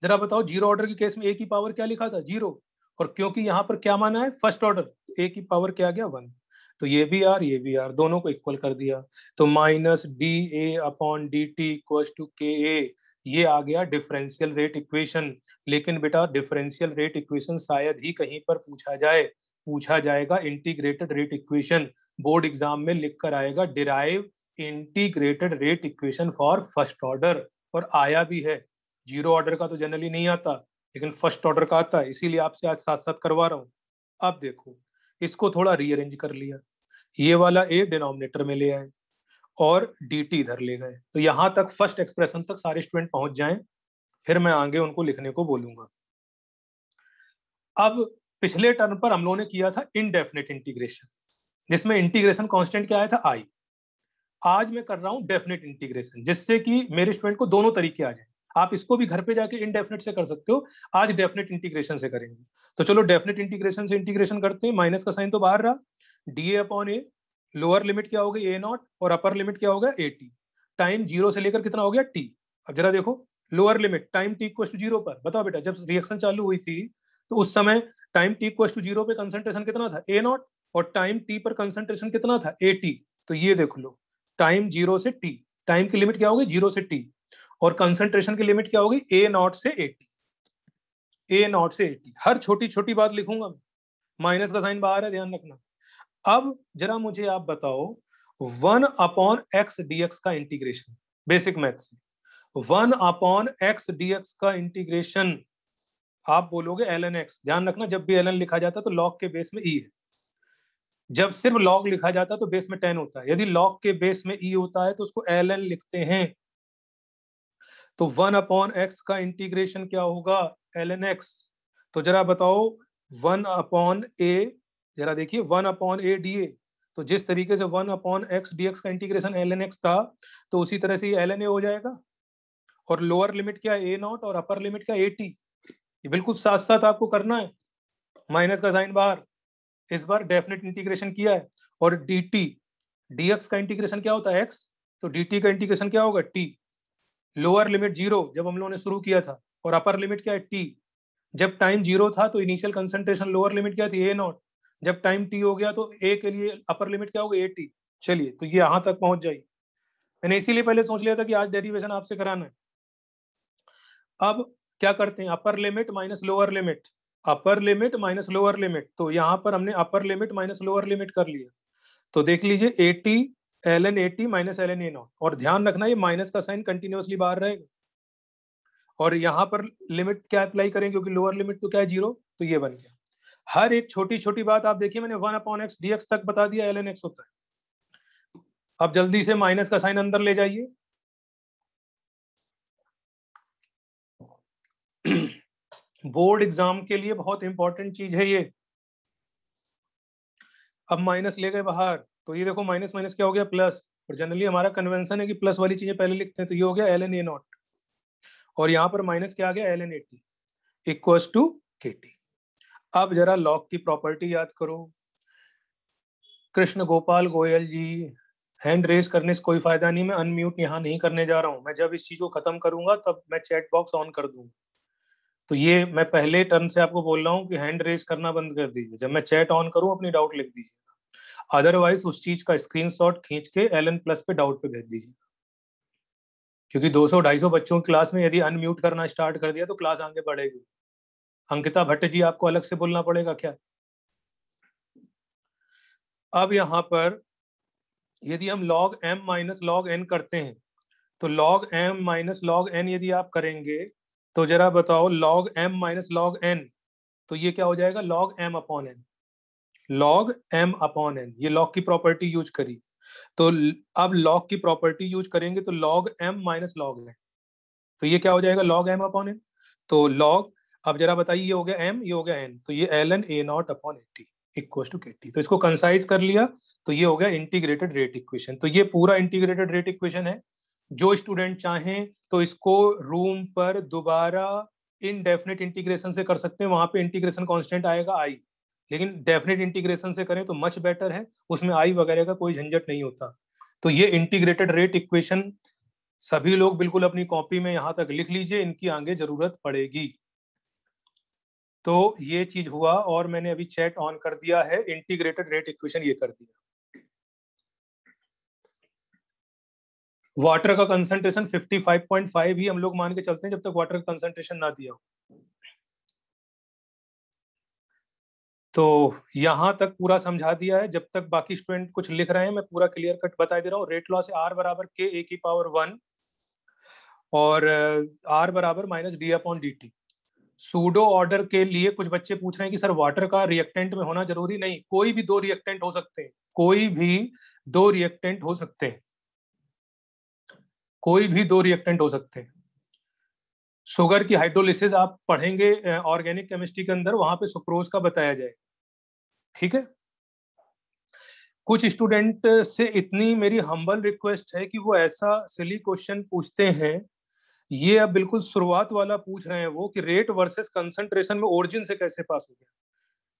जरा बताओ जीरो ऑर्डर के केस में ए की पावर क्या लिखा था जीरो और क्योंकि यहाँ पर क्या माना है फर्स्ट ऑर्डर ए की पावर क्या गया वन तो ये भी आर ये भी आर दोनों को इक्वल कर दिया तो minus D A upon D T equal to k A ये आ गया डिफरेंशियल रेट इक्वेशन लेकिन बेटा डिफरेंशियल रेट इक्वेशन शायद ही कहीं पर पूछा जाए पूछा जाएगा integrated rate equation board exam में लिख कर आएगा derive integrated rate equation for first order और आया भी है जीरो ऑर्डर का तो जनरली नहीं आता लेकिन फर्स्ट ऑर्डर का आता है इसीलिए आपसे आज साथ साथ करवा रहा हूं अब देखो इसको थोड़ा रीअरेंज कर लिया ये वाला ए डिनोमिनेटर में ले आए और डी टी इधर ले गए तो यहाँ तक फर्स्ट एक्सप्रेशन तक सारे स्टूडेंट पहुंच जाएं फिर मैं आगे उनको लिखने को बोलूंगा अब पिछले टर्म पर हम लोगों ने किया था इनडेफिनेट इंटीग्रेशन जिसमें इंटीग्रेशन कांस्टेंट क्या आया था आई आज मैं कर रहा हूं डेफिनेट इंटीग्रेशन जिससे कि मेरे स्टूडेंट को दोनों तरीके आ जाए आप इसको भी घर पे जाके इनडेफिनेट से कर सकते हो आज डेफिनेट इंटीग्रेशन से करेंगे तो चलो डेफिनेट इंटीग्रेशन से इंटीग्रेशन करते हैं माइनस का साइन तो बाहर रहा D A upon A lower limit क्या हो गई ए नॉट और अपर लिमिट क्या हो गया ए टी टाइम जीरो से लेकर कितना हो गया टी अब जरा देखो lower limit time T equal to zero पर बताओ बेटा जब रिएक्शन चालू हुई थी तो उस समय time T equal to zero पे कंसंट्रेशन कितना था ए नॉट और टाइम टी पर कंसंट्रेशन कितना था ए टी तो ये देख लो टाइम जीरो से टी टाइम की लिमिट क्या होगी जीरो से टी और कंसंट्रेशन की लिमिट क्या होगी ए नॉट से एटी ए नॉट से एटी हर छोटी छोटी बात लिखूंगा मैं माइनस का साइन बाहर है ध्यान रखना अब जरा मुझे आप बताओ वन अपॉन एक्स डीएक्स का इंटीग्रेशन बेसिक मैथ्स में वन अपॉन एक्स डीएक्स का इंटीग्रेशन आप बोलोगे एल एन एक्स ध्यान रखना जब भी एल एन लिखा जाता है तो लॉग के बेस में ई e है जब सिर्फ लॉग लिखा जाता है तो बेस में टेन होता है यदि लॉग के बेस में ई e होता है तो उसको एल एन लिखते हैं तो वन अपॉन एक्स का इंटीग्रेशन क्या होगा एल एन एक्स तो जरा बताओ वन अपॉन ए जरा देखिए one upon A D A तो जिस तरीके से one upon X D X का इंटीग्रेशन एल एन एक्स था तो उसी तरह से एल एन ए हो जाएगा और लोअर लिमिट क्या ए नॉट और अपर लिमिट क्या ए टी ये बिल्कुल साथ साथ आपको करना है माइनस का साइन बाहर इस बार डेफिनेट इंटीग्रेशन किया है और डी टी डी एक्स का इंटीग्रेशन क्या होता है एक्स तो डी टी का इंटीग्रेशन क्या होगा टी लोअर लिमिट जीरो जब हम लोगों ने शुरू किया था और अपर लिमिट क्या है टी जब टाइम जीरो था तो इनिशियल कंसेंट्रेशन लोअर लिमिट क्या थी ए नॉट जब टाइम टी हो गया तो ए के लिए अपर लिमिट क्या होगा ए टी चलिए तो ये यहां तक पहुंच जाए मैंने इसीलिए पहले सोच लिया था कि आज डेरिवेशन आपसे कराना है अब क्या करते हैं upper limit minus lower limit upper limit minus lower limit तो यहाँ पर हमने upper limit minus lower limit कर लिया तो देख लीजिए AT L N A T minus L N A not और ध्यान रखना ये माइनस का साइन कंटिन्यूसली बाहर रहेगा और यहाँ पर लिमिट क्या अप्लाई करें क्योंकि लोअर लिमिट तो क्या है जीरो तो ये बन गया हर एक छोटी छोटी बात आप देखिए मैंने वन अपॉन एक्स डी तक बता दिया एल एन एक्स होता है अब जल्दी से माइनस का साइन अंदर ले जाइए बोर्ड एग्जाम के लिए बहुत इंपॉर्टेंट चीज है ये अब माइनस ले गए बाहर तो ये देखो माइनस माइनस क्या हो गया प्लस और जनरली हमारा कन्वेंशन है कि प्लस वाली चीजें पहले लिखते हैं तो ये हो गया एल एन ए नॉट और यहाँ पर माइनस क्या आ गया L N A T equals to के टी अब जरा लॉग की प्रॉपर्टी याद करो कृष्ण गोपाल गोयल जी हैंड रेस करने से कोई फायदा नहीं मैं अनम्यूट यहाँ नहीं करने जा रहा हूँ मैं जब इस चीज को खत्म करूंगा तब मैं चैट बॉक्स ऑन कर दूंगा तो ये मैं पहले टर्न से आपको बोल रहा हूँ कि हैंड रेस करना बंद कर दीजिए जब मैं चैट ऑन करूँ अपनी डाउट लिख दीजिए अदरवाइज उस चीज का स्क्रीनशॉट खींच के एल एन प्लस पे डाउट पे भेज दीजिए क्योंकि 200 250 बच्चों की क्लास में यदि अनम्यूट करना स्टार्ट कर दिया तो क्लास आगे बढ़ेगी अंकिता भट्ट जी आपको अलग से बोलना पड़ेगा क्या अब यहाँ पर यदि हम log m minus log N करते हैं तो log m minus log N यदि आप करेंगे तो जरा बताओ log m minus log N तो ये क्या हो जाएगा log m upon N log M upon N ये लॉग की प्रॉपर्टी यूज करी तो अब लॉग की प्रॉपर्टी यूज करेंगे तो log M minus log N तो ये क्या हो जाएगा लॉग एम अपॉन एन तो लॉग अब जरा बताइए ये हो गया एम ये हो गया एन तो ये L N A naught upon A T equal to K तो इसको कंसाइज कर लिया तो ये हो गया इंटीग्रेटेड रेट इक्वेशन तो ये पूरा इंटीग्रेटेड रेट इक्वेशन है जो स्टूडेंट चाहें तो इसको रूम पर दोबारा इनडेफिनेट इंटीग्रेशन से कर सकते हैं वहां पे इंटीग्रेशन कांस्टेंट आएगा आई लेकिन डेफिनेट इंटीग्रेशन से करें तो मच बेटर है उसमें आई वगैरह का कोई झंझट नहीं होता तो ये इंटीग्रेटेड रेट इक्वेशन सभी लोग बिल्कुल अपनी कॉपी में यहां तक लिख लीजिए इनकी आगे जरूरत पड़ेगी तो ये चीज हुआ और मैंने अभी चैट ऑन कर दिया है इंटीग्रेटेड रेट इक्वेशन ये कर दिया वाटर का कंसंट्रेशन 55.5 ही हम लोग मान के चलते हैं जब तक वाटर का कंसंट्रेशन ना दिया हो तो यहां तक पूरा समझा दिया है जब तक बाकी स्टूडेंट कुछ लिख रहे हैं मैं पूरा क्लियर कट बता दे रहा हूँ रेट लॉस आर बराबर के ए की पावर वन और आर बराबर minus D upon D T pseudo order के लिए कुछ बच्चे पूछ रहे हैं कि सर वाटर का रिएक्टेंट में होना जरूरी नहीं कोई भी दो रिएक्टेंट हो सकते हैं कोई भी दो रिएक्टेंट हो सकते हैं कोई भी दो रिएक्टेंट हो सकते हैं शुगर की हाइड्रोलिसिस आप पढ़ेंगे ऑर्गेनिक केमिस्ट्री के अंदर वहां पे सुक्रोज का बताया जाए ठीक है कुछ स्टूडेंट से इतनी मेरी हम्बल रिक्वेस्ट है कि वो ऐसा सिली क्वेश्चन पूछते हैं ये अब बिल्कुल शुरुआत वाला पूछ रहे हैं वो कि रेट वर्सेस कंसंट्रेशन में ओरिजिन से कैसे पास हो गया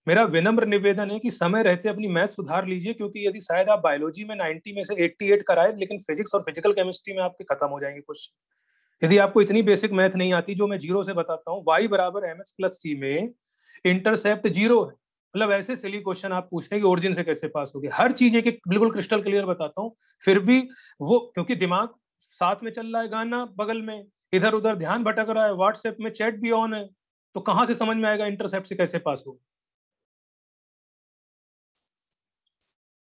मेरा विनम्र निवेदन है कि समय रहते अपनी मैथ सुधार लीजिए क्योंकि यदि शायद आप बायोलॉजी में 90 में से 88 कराए लेकिन फिजिक्स और फिजिकल केमिस्ट्री में आपके खत्म हो जाएंगे क्वेश्चन यदि आपको इतनी बेसिक मैथ नहीं आती जो मैं जीरो से बताता हूँ वाई बराबर एम एक्स प्लस सी में इंटरसेप्ट जीरो है मतलब ऐसे सिली क्वेश्चन आप पूछते हैं कि ओरिजिन से कैसे पास हो गए हर चीज एक बिल्कुल क्रिस्टल क्लियर बताता हूँ फिर भी वो क्योंकि दिमाग साथ में चल रहा है गाना बगल में इधर उधर ध्यान भटक रहा है व्हाट्सएप में चैट भी ऑन है तो कहाँ से समझ में आएगा इंटरसेप्ट से कैसे पास हो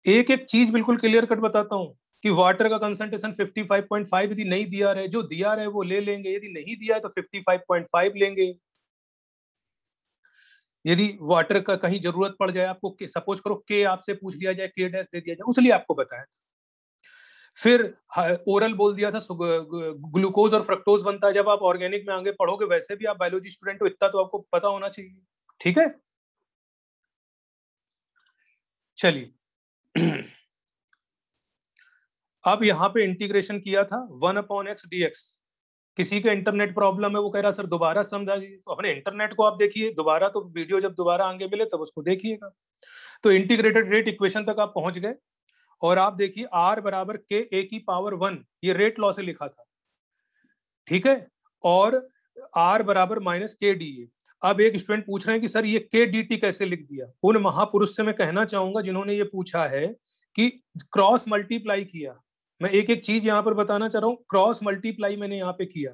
एक एक चीज बिल्कुल क्लियर कट बताता हूँ कि वाटर का कंसंट्रेशन 55.5 यदि नहीं दिया रहे जो दिया रहे वो ले लेंगे यदि नहीं दिया है तो 55.5 लेंगे यदि वाटर का कहीं जरूरत पड़ जाए आपको सपोज करो के आपसे पूछ लिया जाए के डैश दे दिया जाए उसलिए आपको बताया था फिर ओरल बोल दिया था ग्लूकोज और फ्रक्टोज बनता है जब आप ऑर्गेनिक में आगे पढ़ोगे वैसे भी आप बायोलॉजी स्टूडेंट हो इतना तो आपको पता होना चाहिए ठीक है चलिए अब यहां पे इंटीग्रेशन किया था one upon X D X किसी का इंटरनेट प्रॉब्लम है वो कह रहा सर दोबारा समझा तो अपने इंटरनेट को आप देखिए दोबारा तो वीडियो जब दोबारा आगे मिले तब उसको देखिएगा तो इंटीग्रेटेड रेट इक्वेशन तक आप पहुंच गए और आप देखिए आर बराबर के ए की पावर वन ये रेट लॉ से लिखा था ठीक है और आर बराबर माइनस के डी ए अब एक स्टूडेंट पूछ रहे हैं कि सर ये के डी टी कैसे लिख दिया उन महापुरुष से मैं कहना चाहूंगा जिन्होंने ये पूछा है कि क्रॉस मल्टीप्लाई किया मैं एक एक चीज यहाँ पर बताना चाह रहा हूँ क्रॉस मल्टीप्लाई मैंने यहाँ पे किया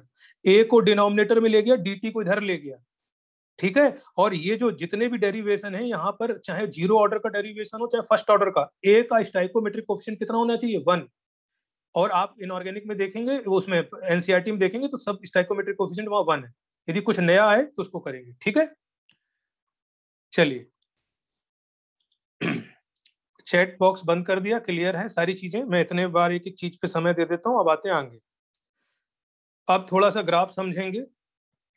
ए को डिनोमिनेटर में ले गया डी को इधर ले गया ठीक है और ये जो जितने भी डेरिवेशन है यहाँ पर चाहे जीरो ऑर्डर का डेरिवेशन हो चाहे फर्स्ट ऑर्डर का ए का स्टाइकोमेट्रिक ऑप्शन कितना होना चाहिए वन और आप इनऑर्गेनिक में देखेंगे उसमें एनसीआरटी e में देखेंगे तो सब स्टाइकोमेट्रिक कोफिशिएंट वहां वन है यदि कुछ नया आए तो उसको करेंगे ठीक है चलिए चैट बॉक्स बंद कर दिया क्लियर है सारी चीजें मैं इतने बार एक एक चीज पे समय दे देता हूँ अब आते आगे अब थोड़ा सा ग्राफ समझेंगे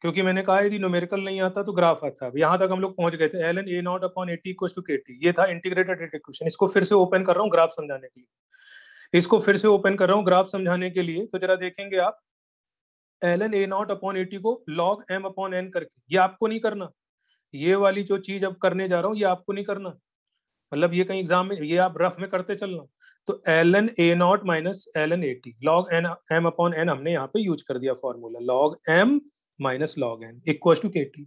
क्योंकि मैंने कहा यदि न्यूमेरिकल नहीं आता तो ग्राफ आता अब यहाँ तक हम लोग पहुंच गए थे L N A naught upon A T to के टी ये था इंटीग्रेटेड रेट इसको फिर से ओपन कर रहा हूँ ग्राफ समझाने के लिए इसको फिर से ओपन कर रहा हूँ ग्राफ समझाने के लिए तो जरा देखेंगे आप L N A naught upon A T को लॉग एम अपॉन एन करके ये आपको नहीं करना ये वाली जो चीज अब करने जा रहा हूँ ये आपको नहीं करना मतलब ये कहीं एग्जाम में ये आप रफ में करते चलना तो L N A naught minus L N A T log N M upon N हमने यहाँ पे यूज कर दिया formula log M minus log N equal to के टी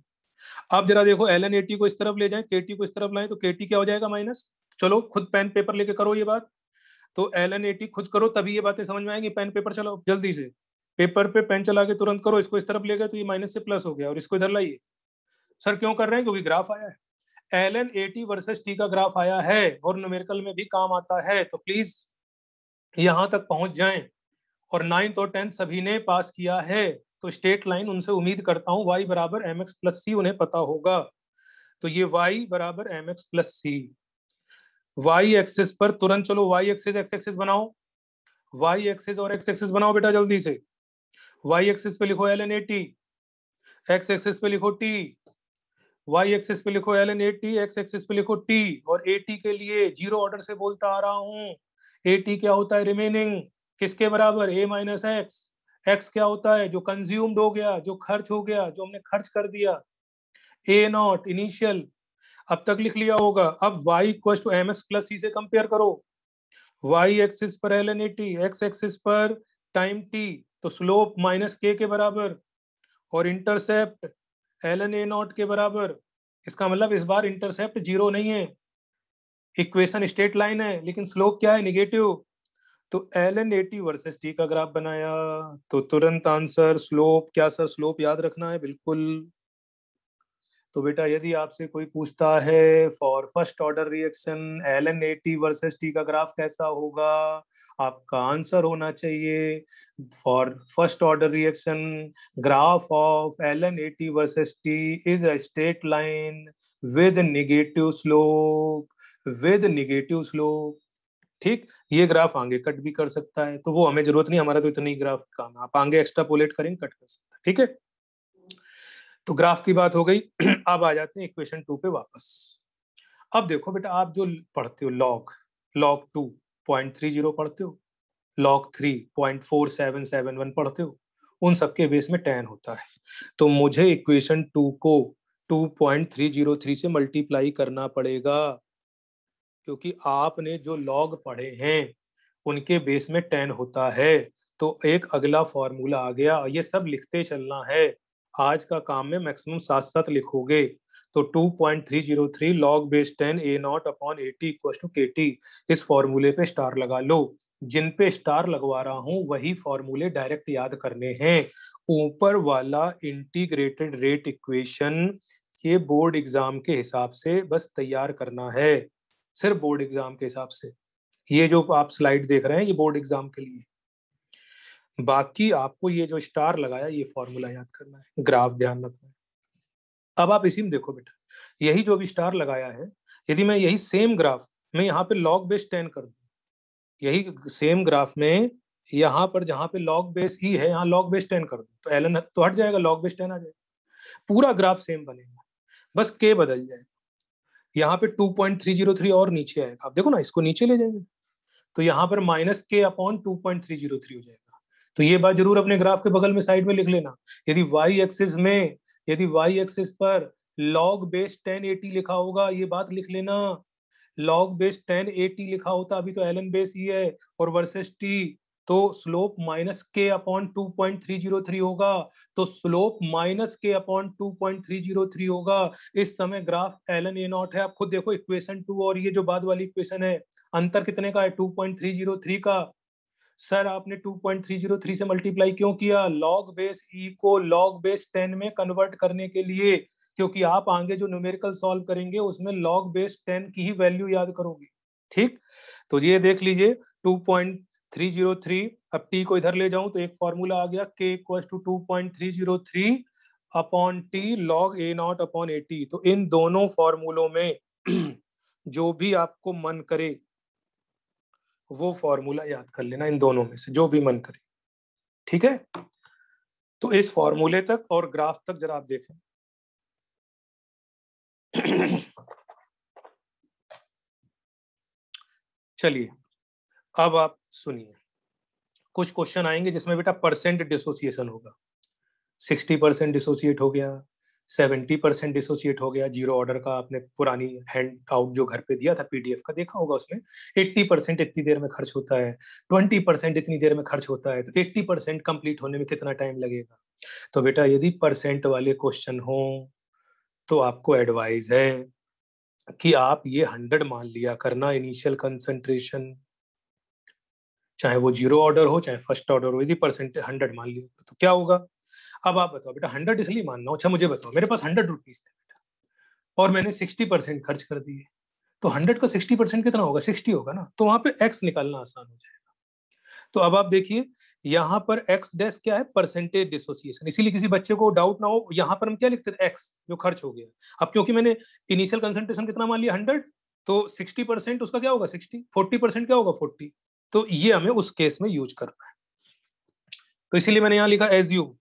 अब जरा देखो एल एन ए टी को इस तरफ ले जाए के टी को इस तरफ लाए तो के टी क्या हो जाएगा माइनस चलो खुद पेन पेपर लेके करो ये बात तो एल एन ए टी खुद करो तभी ये बातें समझ में आएंगी पेन पेपर चलाओ जल्दी से पेपर पे पेन चला के तुरंत करो इसको इस तरफ ले गए तो ये माइनस से प्लस हो गया और इसको इधर लाइए सर क्यों कर रहे हैं क्योंकि ग्राफ आया है L N A T versus T का ग्राफ आया है और न्यूमेरिकल में भी काम आता है तो प्लीज यहां तक पहुंच जाएं और नाइन्थ और टेंथ सभी ने पास किया है तो स्टेट लाइन उनसे उम्मीद करता हूं वाई बराबर एम एक्स प्लस सी उन्हें पता होगा तो ये वाई बराबर M X plus C Y axis पर तुरंत चलो वाई एक्सेस एक्स एक्सेस बनाओ वाई एक्सेस और एक्स एक्सेस बनाओ बेटा जल्दी से वाई एक्सेस पे लिखो L N A T X axis पे लिखो टी वाई एक्सेस पे लिखो L N A T X axis पे लिखो टी और ए टी के लिए जीरो ऑर्डर से बोलता आ रहा हूं ए टी क्या होता है रिमेनिंग किसके बराबर ए माइनस एक्स एक्स क्या होता है जो कंज्यूम्ड हो गया जो खर्च हो गया जो हमने खर्च कर दिया ए नॉट इनिशियल अब तक लिख लिया होगा अब Y equal to M X plus C से कंपेयर करो वाई एक्सिस पर L N A T X axis पर टाइम टी तो स्लोप माइनस के के बराबर और intercept L N A naught के बराबर इसका मतलब इस बार इंटरसेप्ट जीरो नहीं है इक्वेशन स्ट्रेट लाइन है लेकिन स्लोप क्या है निगेटिव तो L N A T versus T का ग्राफ बनाया तो तुरंत आंसर स्लोप क्या सर स्लोप याद रखना है बिल्कुल तो बेटा यदि आपसे कोई पूछता है for first order reaction L N A T versus T का ग्राफ कैसा होगा आपका आंसर होना चाहिए for first order reaction graph of L N A T versus T is a straight line with negative slope with negative slope ठीक ये graph आगे cut भी कर सकता है तो वो हमें जरूरत नहीं हमारा तो इतना ही ग्राफ काम है आप आगे एक्स्ट्रा पोलेट करेंगे कट कर सकता है ठीक है तो ग्राफ की बात हो गई अब आ जाते हैं इक्वेशन टू पे वापस अब देखो बेटा आप जो पढ़ते हो log log two point three zero पढ़ते हो log three point four seven seven one पढ़ते हो उन सबके बेस में टेन होता है तो मुझे इक्वेशन टू को two point three zero three से मल्टीप्लाई करना पड़ेगा क्योंकि आपने जो लॉग पढ़े हैं उनके बेस में टेन होता है तो एक अगला फॉर्मूला आ गया ये सब लिखते चलना है आज का काम में मैक्सिमम सात सात लिखोगे तो 2.303 log base 10 a naught upon A equals to two के टी इस फॉर्मूले पे स्टार लगा लो जिन पे स्टार लगवा रहा हूं वही फॉर्मूले डायरेक्ट याद करने हैं ऊपर वाला इंटीग्रेटेड रेट इक्वेशन ये बोर्ड एग्जाम के हिसाब से बस तैयार करना है सिर्फ बोर्ड एग्जाम के हिसाब से ये जो आप स्लाइड देख रहे हैं ये बोर्ड एग्जाम के लिए बाकी आपको ये जो स्टार लगाया ये फॉर्मूला याद करना है ग्राफ ध्यान रखना है अब आप इसी में देखो बेटा यही जो अभी स्टार लगाया है यदि मैं यही सेम ग्राफ में यहाँ पे लॉग बेस टेन कर दू यही सेम ग्राफ में यहाँ पर जहां पे लॉग बेस ही है यहाँ लॉग बेस टेन कर दू तो एलन तो हट जाएगा लॉग बेस टेन आ जाएगा पूरा ग्राफ सेम बनेगा बस के बदल जाएगा यहाँ पे 2.303 और नीचे आएगा आप देखो ना इसको नीचे ले जाएंगे तो यहाँ पर माइनस के अपॉन टू हो जाएगा तो ये बात जरूर अपने ग्राफ के बगल में साइड में लिख लेना यदि वाई एक्सिस में यदि वाई एक्सिस पर लॉग बेस टेन एटी लिखा होगा ये बात लिख लेना लॉग बेस टेन एटी लिखा होता अभी तो एलन बेस ही है और वर्सेस टी तो slope minus K upon two point three zero three होगा तो slope minus K upon two point three zero three होगा इस समय ग्राफ एलन ए नॉट है आप खुद देखो इक्वेशन टू और ये जो बाद वाली इक्वेशन है अंतर कितने का है two point three zero three का सर आपने 2.303 से मल्टीप्लाई क्यों किया लॉग बेस ई को लॉग बेस 10 में कन्वर्ट करने के लिए क्योंकि आप आगे जो न्यूमेरिकल सॉल्व करेंगे उसमें लॉग बेस 10 की ही वैल्यू याद करोगे ठीक तो ये देख लीजिए 2.303 अब टी को इधर ले जाऊं तो एक फॉर्मूला आ गया K equal to two point three zero three upon T log A naught upon A T तो इन दोनों फॉर्मूलों में जो भी आपको मन करे वो फॉर्मूला याद कर लेना इन दोनों में से जो भी मन करे ठीक है तो इस फॉर्मूले तक और ग्राफ तक जरा आप देखें चलिए अब आप सुनिए कुछ क्वेश्चन आएंगे जिसमें बेटा परसेंट डिसोसिएशन होगा सिक्सटी परसेंट डिसोसिएट हो गया सेवेंटी परसेंट डिसोसिएट हो गया जीरो ऑर्डर का आपने पुरानी हैंड आउट जो घर पे दिया था पीडीएफ का देखा होगा उसमें एट्टी परसेंट इतनी देर में खर्च होता है ट्वेंटी परसेंट इतनी देर में खर्च होता है तो एट्टी परसेंट कंप्लीट होने में कितना टाइम लगेगा तो बेटा यदि परसेंट वाले क्वेश्चन हो तो आपको एडवाइज है कि आप ये हंड्रेड मान लिया करना इनिशियल कंसंट्रेशन चाहे वो जीरो ऑर्डर हो चाहे फर्स्ट ऑर्डर हो यदि परसेंट हंड्रेड मान लिया तो क्या होगा अब आप बताओ बेटा हंड्रेड इसलिए मान रहा अच्छा मुझे बताओ मेरे पास हंड्रेड रुपीज थे बेटा और मैंने सिक्सटी परसेंट खर्च कर दिए तो हंड्रेड का सिक्सटी परसेंट कितना होगा सिक्सटी होगा ना तो वहां पे एक्स निकालना आसान हो जाएगा तो अब आप देखिए यहाँ पर एक्स डेस्क क्या है परसेंटेज डिसोसिएशन इसीलिए किसी बच्चे को डाउट ना हो यहाँ पर हम क्या लिखते थे एक्स जो खर्च हो गया अब क्योंकि मैंने इनिशियल कंसेंट्रेशन कितना मान लिया हंड्रेड तो सिक्सटी परसेंट उसका क्या होगा सिक्सटी फोर्टी परसेंट क्या होगा फोर्टी तो ये हमें उस केस में यूज करना है तो इसीलिए मैंने यहाँ लिखा एज्यूम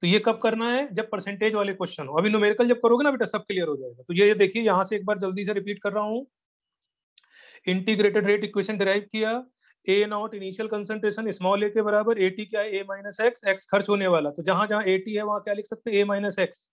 तो ये कब करना है जब परसेंटेज वाले क्वेश्चन हो अभी न्यूमेरिकल जब करोगे ना बेटा सब क्लियर हो जाएगा तो ये देखिए यहां से एक बार जल्दी से रिपीट कर रहा हूँ इंटीग्रेटेड रेट इक्वेशन डिराइव किया A not initial concentration small A के बराबर ए टी क्या है ए माइनस एक्स एक्स खर्च होने वाला तो जहां जहां ए टी है वहां क्या लिख सकते हैं ए माइनस एक्स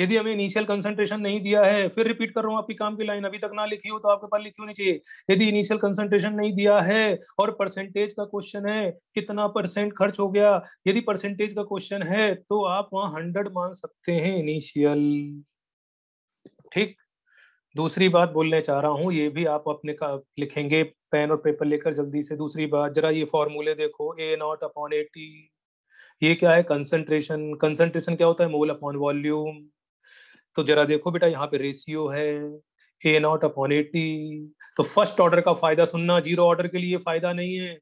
यदि हमें इनिशियल कंसंट्रेशन नहीं दिया है फिर रिपीट कर रहा हूँ आपकी काम की लाइन अभी तक ना लिखी हो तो आपके पास लिखी होनी चाहिए यदि इनिशियल कंसंट्रेशन नहीं दिया है और परसेंटेज का क्वेश्चन है कितना परसेंट खर्च हो गया यदि परसेंटेज का क्वेश्चन है तो आप वहां हंड्रेड मान सकते हैं इनिशियल ठीक दूसरी बात बोलने चाह रहा हूँ ये भी आप अपने का लिखेंगे पेन और पेपर लेकर जल्दी से दूसरी बात जरा ये फॉर्मूले देखो ए नॉट अपॉन एटी ये क्या है कंसंट्रेशन कंसंट्रेशन क्या होता है मोल अपॉन वॉल्यूम तो जरा देखो बेटा यहाँ पे रेशियो है ए नॉट अपॉन एटी तो फर्स्ट ऑर्डर का फायदा सुनना जीरो ऑर्डर के लिए फायदा नहीं है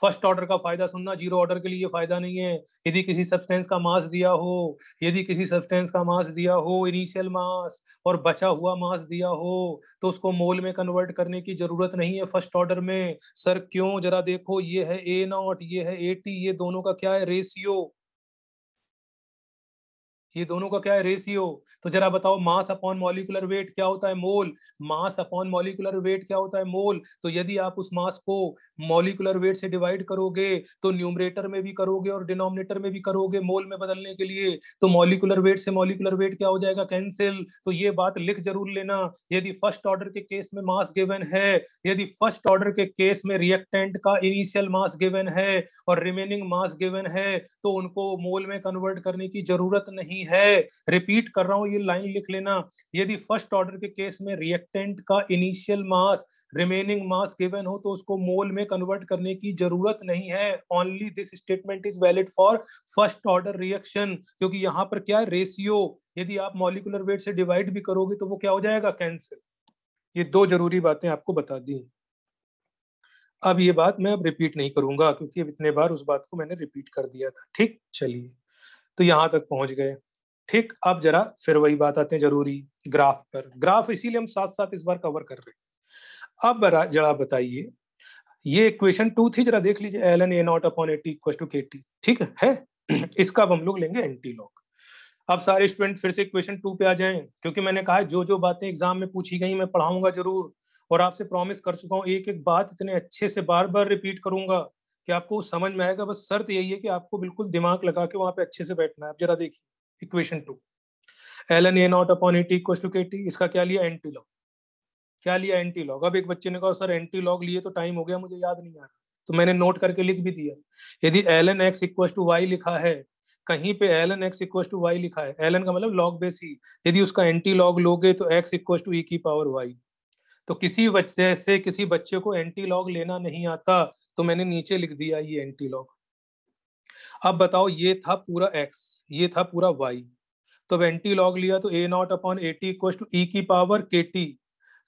फर्स्ट ऑर्डर का फायदा सुनना जीरो ऑर्डर के लिए फायदा नहीं है यदि किसी सब्सटेंस का मास दिया हो यदि किसी सब्सटेंस का मास दिया हो इनिशियल मास और बचा हुआ मास दिया हो तो उसको मोल में कन्वर्ट करने की जरूरत नहीं है फर्स्ट ऑर्डर में सर क्यों जरा देखो ये है ए नॉट ये है एटी ये दोनों का क्या है रेशियो ये दोनों का क्या है रेशियो तो जरा बताओ मास अपॉन मॉलिकुलर वेट क्या होता है mole mass upon molecular weight क्या होता है मोल तो यदि आप उस मास को मॉलिकुलर वेट से डिवाइड करोगे तो न्यूमरेटर में भी करोगे और डिनोमिनेटर में भी करोगे मोल में बदलने के लिए तो मॉलिकुलर वेट से मॉलिकुलर वेट क्या हो जाएगा कैंसिल तो ये बात लिख जरूर लेना यदि फर्स्ट ऑर्डर के केस में मास गिवन है यदि फर्स्ट ऑर्डर के केस में रिएक्टेंट का इनिशियल मास गिवन है और रिमेनिंग मास गिवन है तो उनको मोल में कन्वर्ट करने की जरूरत नहीं नहीं है रिपीट कर रहा हूं ये लाइन लिख लेना यदि फर्स्ट ऑर्डर के केस में रिएक्टेंट का initial mass remaining mass given हो तो उसको मोल में कन्वर्ट करने की जरूरत नहीं है only this statement is valid for first order reaction क्योंकि यहाँ पर क्या है रेशियो यदि आप मॉलिकुलर वेट से डिवाइड भी करोगे तो वो क्या हो जाएगा कैंसिल ये दो जरूरी बातें आपको बता दी अब ये बात मैं अब रिपीट नहीं करूंगा क्योंकि अब इतने बार उस बात को मैंने रिपीट कर दिया था ठीक चलिए तो यहां तक पहुंच गए ठीक अब जरा फिर वही बात आते हैं जरूरी ग्राफ पर ग्राफ इसीलिए हम साथ साथ इस बार कवर कर रहे हैं अब जरा बताइए ये इक्वेशन टू थी जरा देख लीजिए L N A naught upon A T to के टी ठीक है इसका अब हम लोग लेंगे एंटी लॉग अब सारे स्टूडेंट फिर से क्वेश्चन टू पे आ जाए क्योंकि मैंने कहा जो जो बातें एग्जाम में पूछी गई मैं पढ़ाऊंगा जरूर और आपसे प्रॉमिस कर चुका हूँ एक एक बात इतने अच्छे से बार बार रिपीट करूंगा कि आपको समझ में आएगा बस शर्त यही है कि आपको बिल्कुल दिमाग लगा के वहां पे अच्छे से बैठना है आप जरा देखिए equation two L N A naught upon A T equal to के टी इसका क्या लिया एंटी लॉग क्या लिया एंटी लॉग अब एक बच्चे ने कहा सर एंटी लॉग लिए तो टाइम हो गया मुझे याद नहीं आ रहा तो मैंने नोट करके लिख भी दिया यदि L N X equal to Y लिखा है कहीं पे L N X equal to Y लिखा है एल एन का मतलब लॉग बेस ही यदि उसका एंटी लॉग लोगे तो एक्स इक्व टू ई की पावर वाई तो किसी बच्चे से किसी बच्चे को एंटी लॉग लेना नहीं आता तो मैंने नीचे लिख दिया ये एंटी लॉग अब बताओ ये था पूरा x ये था पूरा y तो अब एंटी लॉग लिया तो A naught upon A T equal to E की पावर के टी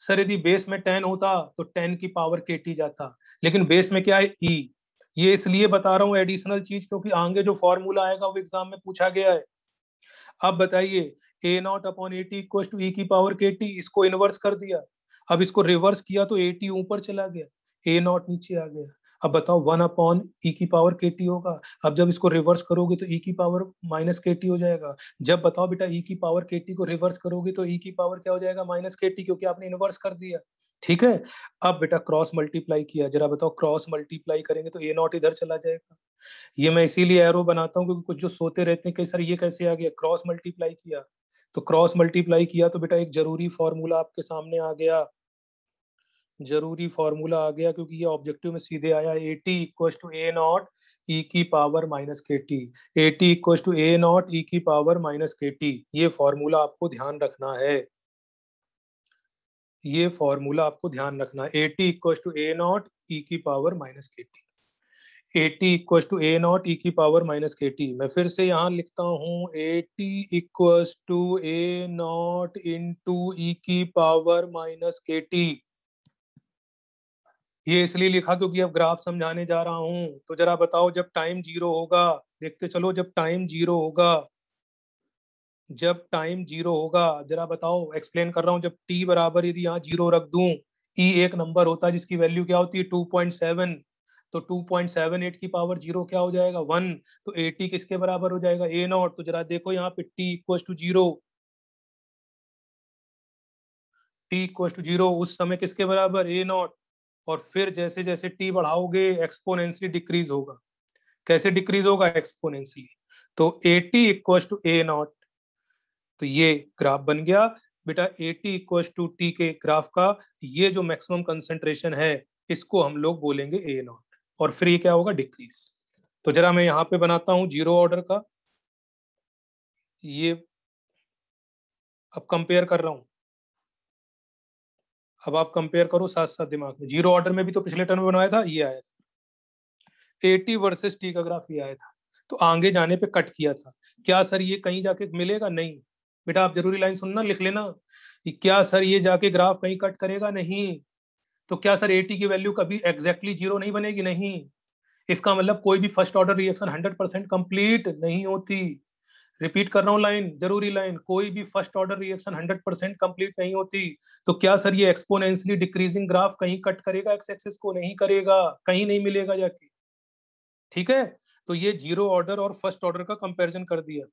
सर यदि बेस में टेन होता तो टेन की पावर के टी जाता लेकिन बेस में क्या है ई e. ये इसलिए बता रहा हूं एडिशनल चीज क्योंकि आगे जो फॉर्मूला आएगा वो एग्जाम में पूछा गया है अब बताइए A naught upon A T equal to E की पावर के टी इसको इनवर्स कर दिया अब इसको रिवर्स किया तो ए टी ऊपर चला गया ए नॉट नीचे आ गया अब बताओ वन अपॉन ई की पावर के टी होगा अब जब इसको रिवर्स करोगे तो ई e की पावर माइनस के टी हो जाएगा जब बताओ बेटा ई e की पावर के टी को रिवर्स करोगे तो ई e की पावर क्या हो जाएगा माइनस के टी क्योंकि आपने इनवर्स कर दिया ठीक है अब बेटा क्रॉस मल्टीप्लाई किया जरा बताओ क्रॉस मल्टीप्लाई करेंगे तो ए नॉट इधर चला जाएगा ये मैं इसीलिए एरो बनाता हूँ क्योंकि कुछ जो सोते रहते हैं कि सर ये कैसे आ गया क्रॉस मल्टीप्लाई किया तो क्रॉस मल्टीप्लाई किया तो बेटा एक जरूरी फॉर्मूला आपके सामने आ गया जरूरी फॉर्मूला आ गया क्योंकि ये ऑब्जेक्टिव में सीधे आया A T equal to A naught E की power minus K T A T equal to A naught E की पावर माइनस के टी ये फॉर्मूला आपको ध्यान रखना है ये फॉर्मूला आपको ध्यान रखना है A T equal to A naught E की power minus K T A T equal to A naught E की पावर माइनस के टी मैं फिर से यहाँ लिखता हूँ A T equal to A naught into E की power minus K T ये इसलिए लिखा क्योंकि अब ग्राफ समझाने जा रहा हूं तो जरा बताओ जब टाइम जीरो होगा देखते चलो जब टाइम जीरो होगा जब टाइम जीरो होगा जरा बताओ एक्सप्लेन कर रहा हूँ जब टी बराबर यदि यहाँ जीरो रख दू ई e एक नंबर होता है जिसकी वैल्यू क्या होती है टू पॉइंट सेवन तो टू पॉइंट सेवन एट की पावर जीरो क्या हो जाएगा वन तो ए टी किसके बराबर हो जाएगा ए नॉट तो जरा देखो यहाँ पे T equal to zero T equal to zero उस समय किसके बराबर ए नॉट और फिर जैसे जैसे टी बढ़ाओगे एक्सपोनेंशियली डिक्रीज होगा कैसे डिक्रीज होगा एक्सपोनेंशियली तो A T equal to A naught तो ये ग्राफ बन गया बेटा A T equal to T के ग्राफ का ये जो मैक्सिमम कंसेंट्रेशन है इसको हम लोग बोलेंगे ए नॉट और फिर ये क्या होगा डिक्रीज तो जरा मैं यहाँ पे बनाता हूँ जीरो ऑर्डर का ये अब कंपेयर कर रहा हूं अब आप कंपेयर करो साथ साथ दिमाग में जीरो ऑर्डर में भी तो पिछले टर्न में बनाया था ये आया था एटी वर्सेस टी का ग्राफ ये आया था तो आगे जाने पे कट किया था क्या सर ये कहीं जाके मिलेगा नहीं बेटा आप जरूरी लाइन सुनना लिख लेना कि क्या सर ये जाके ग्राफ कहीं कट करेगा नहीं तो क्या सर एटी की वैल्यू कभी एग्जैक्टली जीरो नहीं बनेगी नहीं इसका मतलब कोई भी first order reaction hundred percent complete नहीं होती रिपीट कर रहा हूँ लाइन जरूरी लाइन कोई भी first order reaction hundred percent complete नहीं होती तो क्या सर ये एक्सपोनेंशियली डिक्रीजिंग ग्राफ कहीं कट करेगा एक्स एक्सिस को नहीं करेगा कहीं नहीं मिलेगा जाके ठीक है तो ये जीरो ऑर्डर और फर्स्ट ऑर्डर का कंपेरिजन कर दिया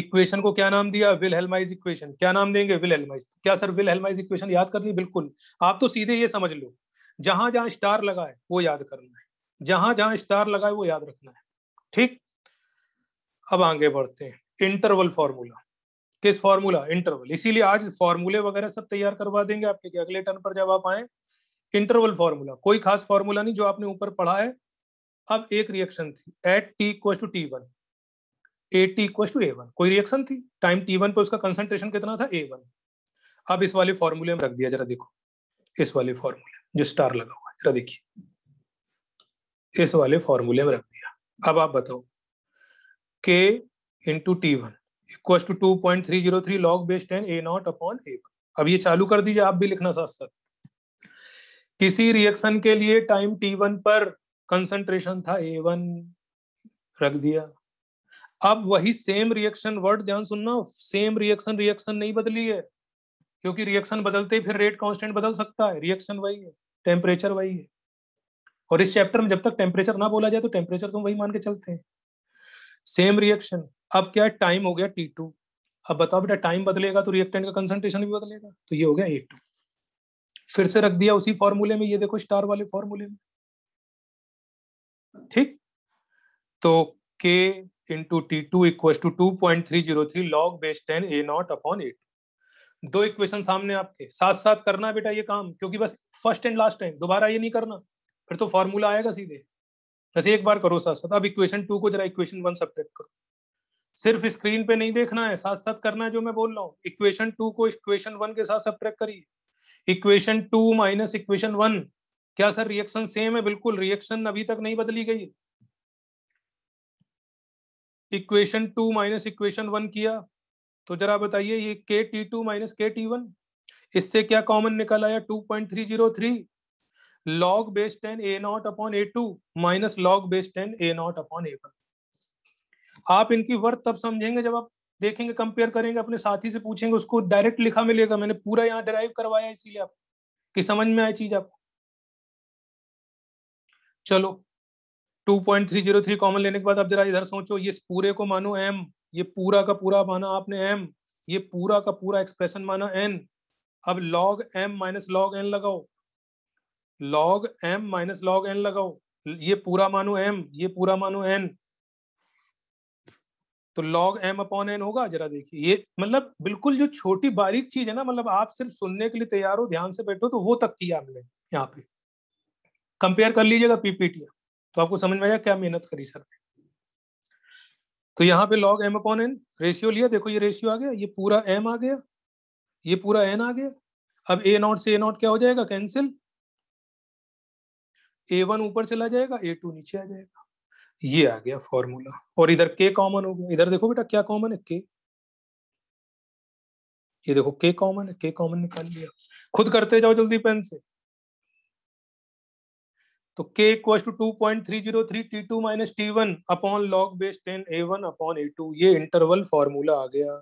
इक्वेशन को क्या नाम दिया विल हेलमाइज इक्वेशन क्या नाम देंगे विल हेलमाइज क्या सर विल हेलमाइज इक्वेशन याद करनी बिल्कुल आप तो सीधे ये समझ लो जहां जहां स्टार लगा है वो याद करना है जहां जहां स्टार लगा है वो याद रखना है ठीक अब आगे बढ़ते हैं इंटरवल फॉर्मूला किस फॉर्मूला इंटरवल इसीलिए आज फॉर्मूले वगैरह सब तैयार करवा देंगे आपके कि अगले टर्न पर जब आप आए इंटरवल फॉर्मूला कोई खास फॉर्मूला नहीं जो आपने ऊपर पढ़ा है अब एक रिएक्शन थी at T equal to T one A T equal to A one कोई रिएक्शन थी टाइम टी वन पर उसका कंसेंट्रेशन कितना था ए वन अब इस वाले फॉर्मूले में रख दिया जरा देखो इस वाले फॉर्मूले जो स्टार लगा हुआ है जरा देखिए इस वाले फॉर्मूले में रख दिया अब आप बताओ k into T one equal to two point three zero three log base ten A naught upon A अब ये चालू कर दीजिए आप भी लिखना साथ साथ किसी रिएक्शन के लिए टाइम टी वन पर कंसंट्रेशन था ए वन रख दिया अब वही सेम रिएक्शन वर्ड ध्यान सुनना सेम रिएक्शन रिएक्शन नहीं बदली है क्योंकि रिएक्शन बदलते ही फिर रेट कांस्टेंट बदल सकता है रिएक्शन वही है टेम्परेचर वही है और इस चैप्टर में जब तक टेम्परेचर ना बोला जाए तो टेम्परेचर तुम वही मान के चलते हैं सेम रिएक्शन अब क्या है टाइम हो गया टी टू अब बताओ बेटा टाइम बदलेगा तो रिएक्टेंट का कंसंट्रेशन भी बदलेगा तो ये हो गया ए टू फिर से रख दिया उसी फॉर्मूले में ये देखो स्टार वाले फॉर्मूले में ठीक तो K into T two equal to two point three zero three log base ten A naught upon A two दो इक्वेशन सामने आपके साथ साथ करना बेटा ये काम क्योंकि बस फर्स्ट एंड लास्ट टाइम दोबारा ये नहीं करना फिर तो फॉर्मूला आएगा सीधे जैसे एक बार करो साथ साथ अब इक्वेशन टू को जरा इक्वेशन वन सब्ट्रैक्ट करो सिर्फ स्क्रीन पे नहीं देखना है साथ साथ करना है जो मैं बोल रहा हूँ इक्वेशन टू को इक्वेशन वन के साथ सब्ट्रैक्ट करिए equation two minus equation one क्या सर रिएक्शन सेम है बिल्कुल रिएक्शन अभी तक नहीं बदली गई equation two minus equation one किया तो जरा बताइए ये K T two minus K T one इससे क्या कॉमन निकल आया two point three zero three log base 10 a naught upon A two minus log base ten A naught upon A one आप इनकी वर्थ तब समझेंगे जब आप देखेंगे कंपेयर करेंगे अपने साथी से पूछेंगे उसको डायरेक्ट लिखा मिलेगा मैंने पूरा यहाँ ड्राइव करवाया इसीलिए आप कि समझ में आई चीज आपको चलो 2.303 कॉमन लेने के बाद आप जरा इधर सोचो ये पूरे को मानो एम ये पूरा का पूरा माना आपने एम ये पूरा का पूरा एक्सप्रेशन माना एन अब log M minus log N लगाओ log M minus log N लगाओ ये पूरा मानो एम ये पूरा मानो एन तो लॉग एम अपॉन एन होगा जरा देखिए ये मतलब बिल्कुल जो छोटी बारीक चीज है ना मतलब आप सिर्फ सुनने के लिए तैयार हो ध्यान से बैठो तो वो तक किया हमने यहाँ पे कंपेयर कर लीजिएगा पीपीटी तो आपको समझ में आया क्या मेहनत करी सर तो यहाँ पे log M upon N ratio लिया देखो ये रेशियो आ गया ये पूरा एम आ गया ये पूरा एन आ गया अब ए नॉट से ए नॉट क्या हो जाएगा कैंसिल ए वन ऊपर चला जाएगा ए टू नीचे आ जाएगा ये आ गया फॉर्मूला और इधर के कॉमन हो गया इधर देखो बेटा क्या कॉमन है के ये देखो के कॉमन है के कॉमन निकाल लिया खुद करते जाओ जल्दी पेन से तो K equal to two point three zero three T two minus T one upon log base ten A one upon A two ये इंटरवल फॉर्मूला आ गया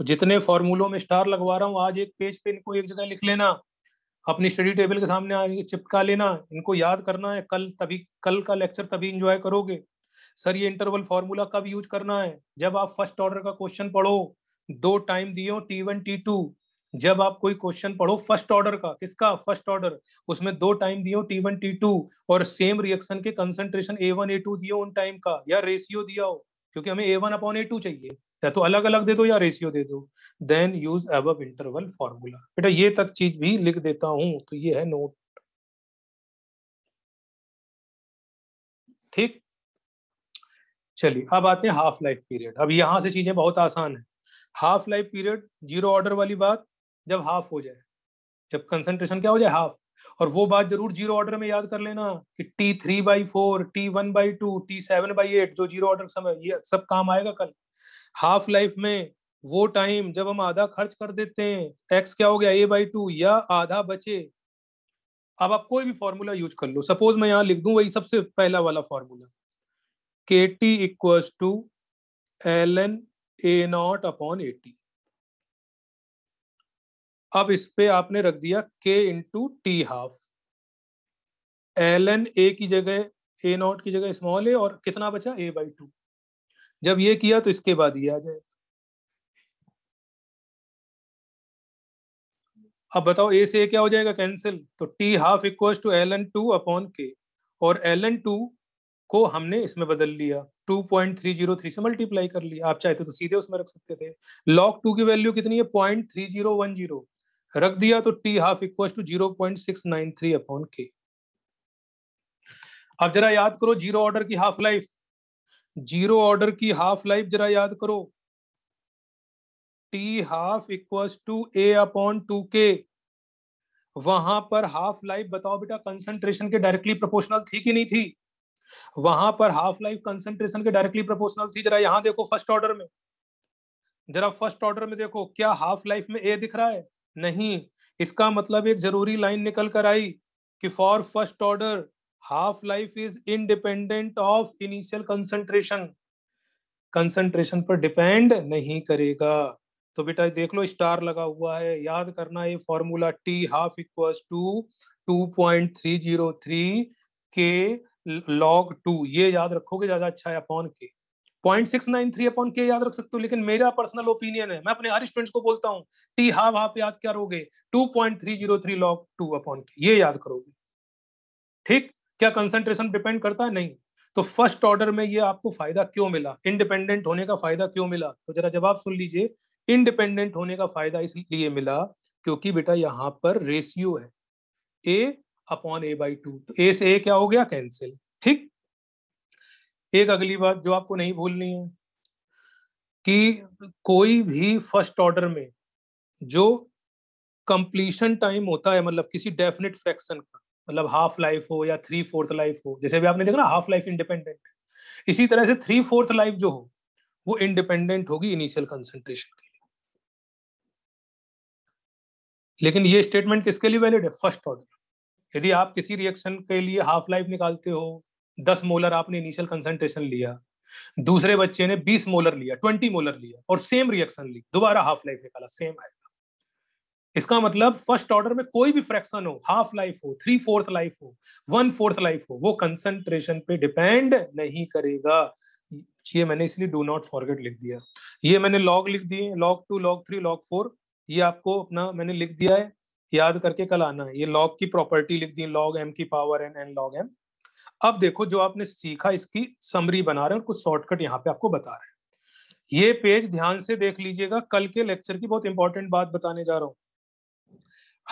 तो जितने फॉर्मूलों में स्टार लगवा रहा हूँ आज एक पेज पे इनको एक जगह लिख लेना अपनी स्टडी टेबल के सामने आगे चिपका लेना इनको याद करना है कल तभी कल का लेक्चर तभी इंजॉय करोगे सर ये इंटरवल फॉर्मूला कब यूज करना है जब आप फर्स्ट ऑर्डर का क्वेश्चन पढ़ो दो टाइम दियो टी वन टी टू जब आप कोई क्वेश्चन पढ़ो फर्स्ट ऑर्डर का किसका फर्स्ट ऑर्डर उसमें दो टाइम दियो टी वन टी टू और सेम रिएक्शन के concentration A one A two दियो उन टाइम का या रेशियो दिया हो क्योंकि हमें A one upon A two चाहिए या तो अलग अलग दे दो या रेशियो दे दो देन यूज अब इंटरवल फॉर्मूला बेटा ये तक चीज भी लिख देता हूं तो ये है नोट ठीक चलिए अब आते हैं हाफ लाइफ पीरियड अब यहां से चीजें बहुत आसान है half life period zero order वाली बात जब हाफ हो जाए जब कंसंट्रेशन क्या हो जाए हाफ और वो बात जरूर जीरो ऑर्डर में याद कर लेना कि T three by four T one by two T seven by eight जो जीरो ऑर्डर समय ये सब काम आएगा कल हाफ लाइफ में वो टाइम जब हम आधा खर्च कर देते हैं एक्स क्या हो गया ए बाई टू या आधा बचे अब आप कोई भी फॉर्मूला यूज कर लो सपोज मैं यहाँ लिख दूं वही सबसे पहला वाला फॉर्मूला के T equal to L N A naught upon A T अब इस पे आपने रख दिया के into T half L N A की जगह ए नॉट की जगह स्मॉल ए और कितना बचा ए बाई टू जब ये किया तो इसके बाद ये आ जाएगा अब बताओ ए से ए क्या हो जाएगा कैंसिल तो T half equal to L N two upon K और एल एन टू को हमने इसमें बदल लिया 2.303 से मल्टीप्लाई कर लिया आप चाहते तो, तो सीधे उसमें रख सकते थे लॉग टू की वैल्यू कितनी है point three zero one zero रख दिया तो T half equal to zero point six nine three upon K अब जरा याद करो जीरो ऑर्डर की हाफ लाइफ जीरो ऑर्डर की हाफ लाइफ जरा याद करो T half equals to A upon two K वहां पर हाफ लाइफ बताओ बेटा कंसंट्रेशन के डायरेक्टली प्रोपोर्शनल थी कि नहीं थी वहां पर हाफ लाइफ कंसंट्रेशन के डायरेक्टली प्रोपोर्शनल थी जरा यहां देखो फर्स्ट ऑर्डर में जरा फर्स्ट ऑर्डर में देखो क्या हाफ लाइफ में ए दिख रहा है नहीं इसका मतलब एक जरूरी लाइन निकल कर आई कि for first order half life is independent of initial concentration concentration पर depend नहीं करेगा तो बेटा देख लो स्टार लगा हुआ है याद करना ये formula T half equal to two point three zero three K log two ये याद रखोगे ज्यादा अच्छा है upon K point six nine three upon K याद रख सकते हो लेकिन मेरा पर्सनल ओपिनियन है मैं अपने हर स्टूडेंट्स को बोलता हूँ टी हाफ हाफ याद क्या करोगे two point three zero three log two upon K ये याद करोगे ठीक क्या कंसंट्रेशन डिपेंड करता है नहीं तो फर्स्ट ऑर्डर में ये आपको फायदा क्यों मिला इंडिपेंडेंट होने का फायदा क्यों मिला तो जरा जवाब सुन लीजिए इंडिपेंडेंट होने का फायदा इसलिए मिला क्योंकि बेटा यहाँ पर रेशियो है A upon A by two तो ए से ए क्या हो गया कैंसिल ठीक एक अगली बात जो आपको नहीं भूलनी है कि कोई भी फर्स्ट ऑर्डर में जो कंप्लीशन टाइम होता है मतलब किसी डेफिनेट फ्रैक्शन का मतलब हाफ लाइफ हो या थ्री फोर्थ लाइफ हो जैसे भी आपने देखा ना हाफ लाइफ इंडिपेंडेंट इसी तरह से थ्री फोर्थ लाइफ जो हो वो इंडिपेंडेंट होगी इनिशियल कंसेंट्रेशन के लिए लेकिन ये स्टेटमेंट किसके लिए वैलिड है फर्स्ट ऑर्डर यदि आप किसी रिएक्शन के लिए हाफ लाइफ निकालते हो दस मोलर आपने इनिशियल कंसेंट्रेशन लिया दूसरे बच्चे ने बीस मोलर लिया ट्वेंटी मोलर लिया और सेम रिएक्शन ली दोबारा हाफ लाइफ निकाला सेम है इसका मतलब फर्स्ट ऑर्डर में कोई भी फ्रैक्शन हो हाफ लाइफ हो थ्री फोर्थ लाइफ हो वन फोर्थ लाइफ हो वो कंसंट्रेशन पे डिपेंड नहीं करेगा ये मैंने इसलिए डू नॉट फॉरगेट लिख दिया ये मैंने लॉग लिख दिए log two log three log four ये आपको अपना मैंने लिख दिया है याद करके कल आना है ये लॉग की प्रॉपर्टी लिख दी लॉग एम की power N N log M अब देखो जो आपने सीखा इसकी समरी बना रहे हैं और कुछ शॉर्टकट यहाँ पे आपको बता रहे हैं ये पेज ध्यान से देख लीजिएगा कल के लेक्चर की बहुत इंपॉर्टेंट बात बताने जा रहा हूँ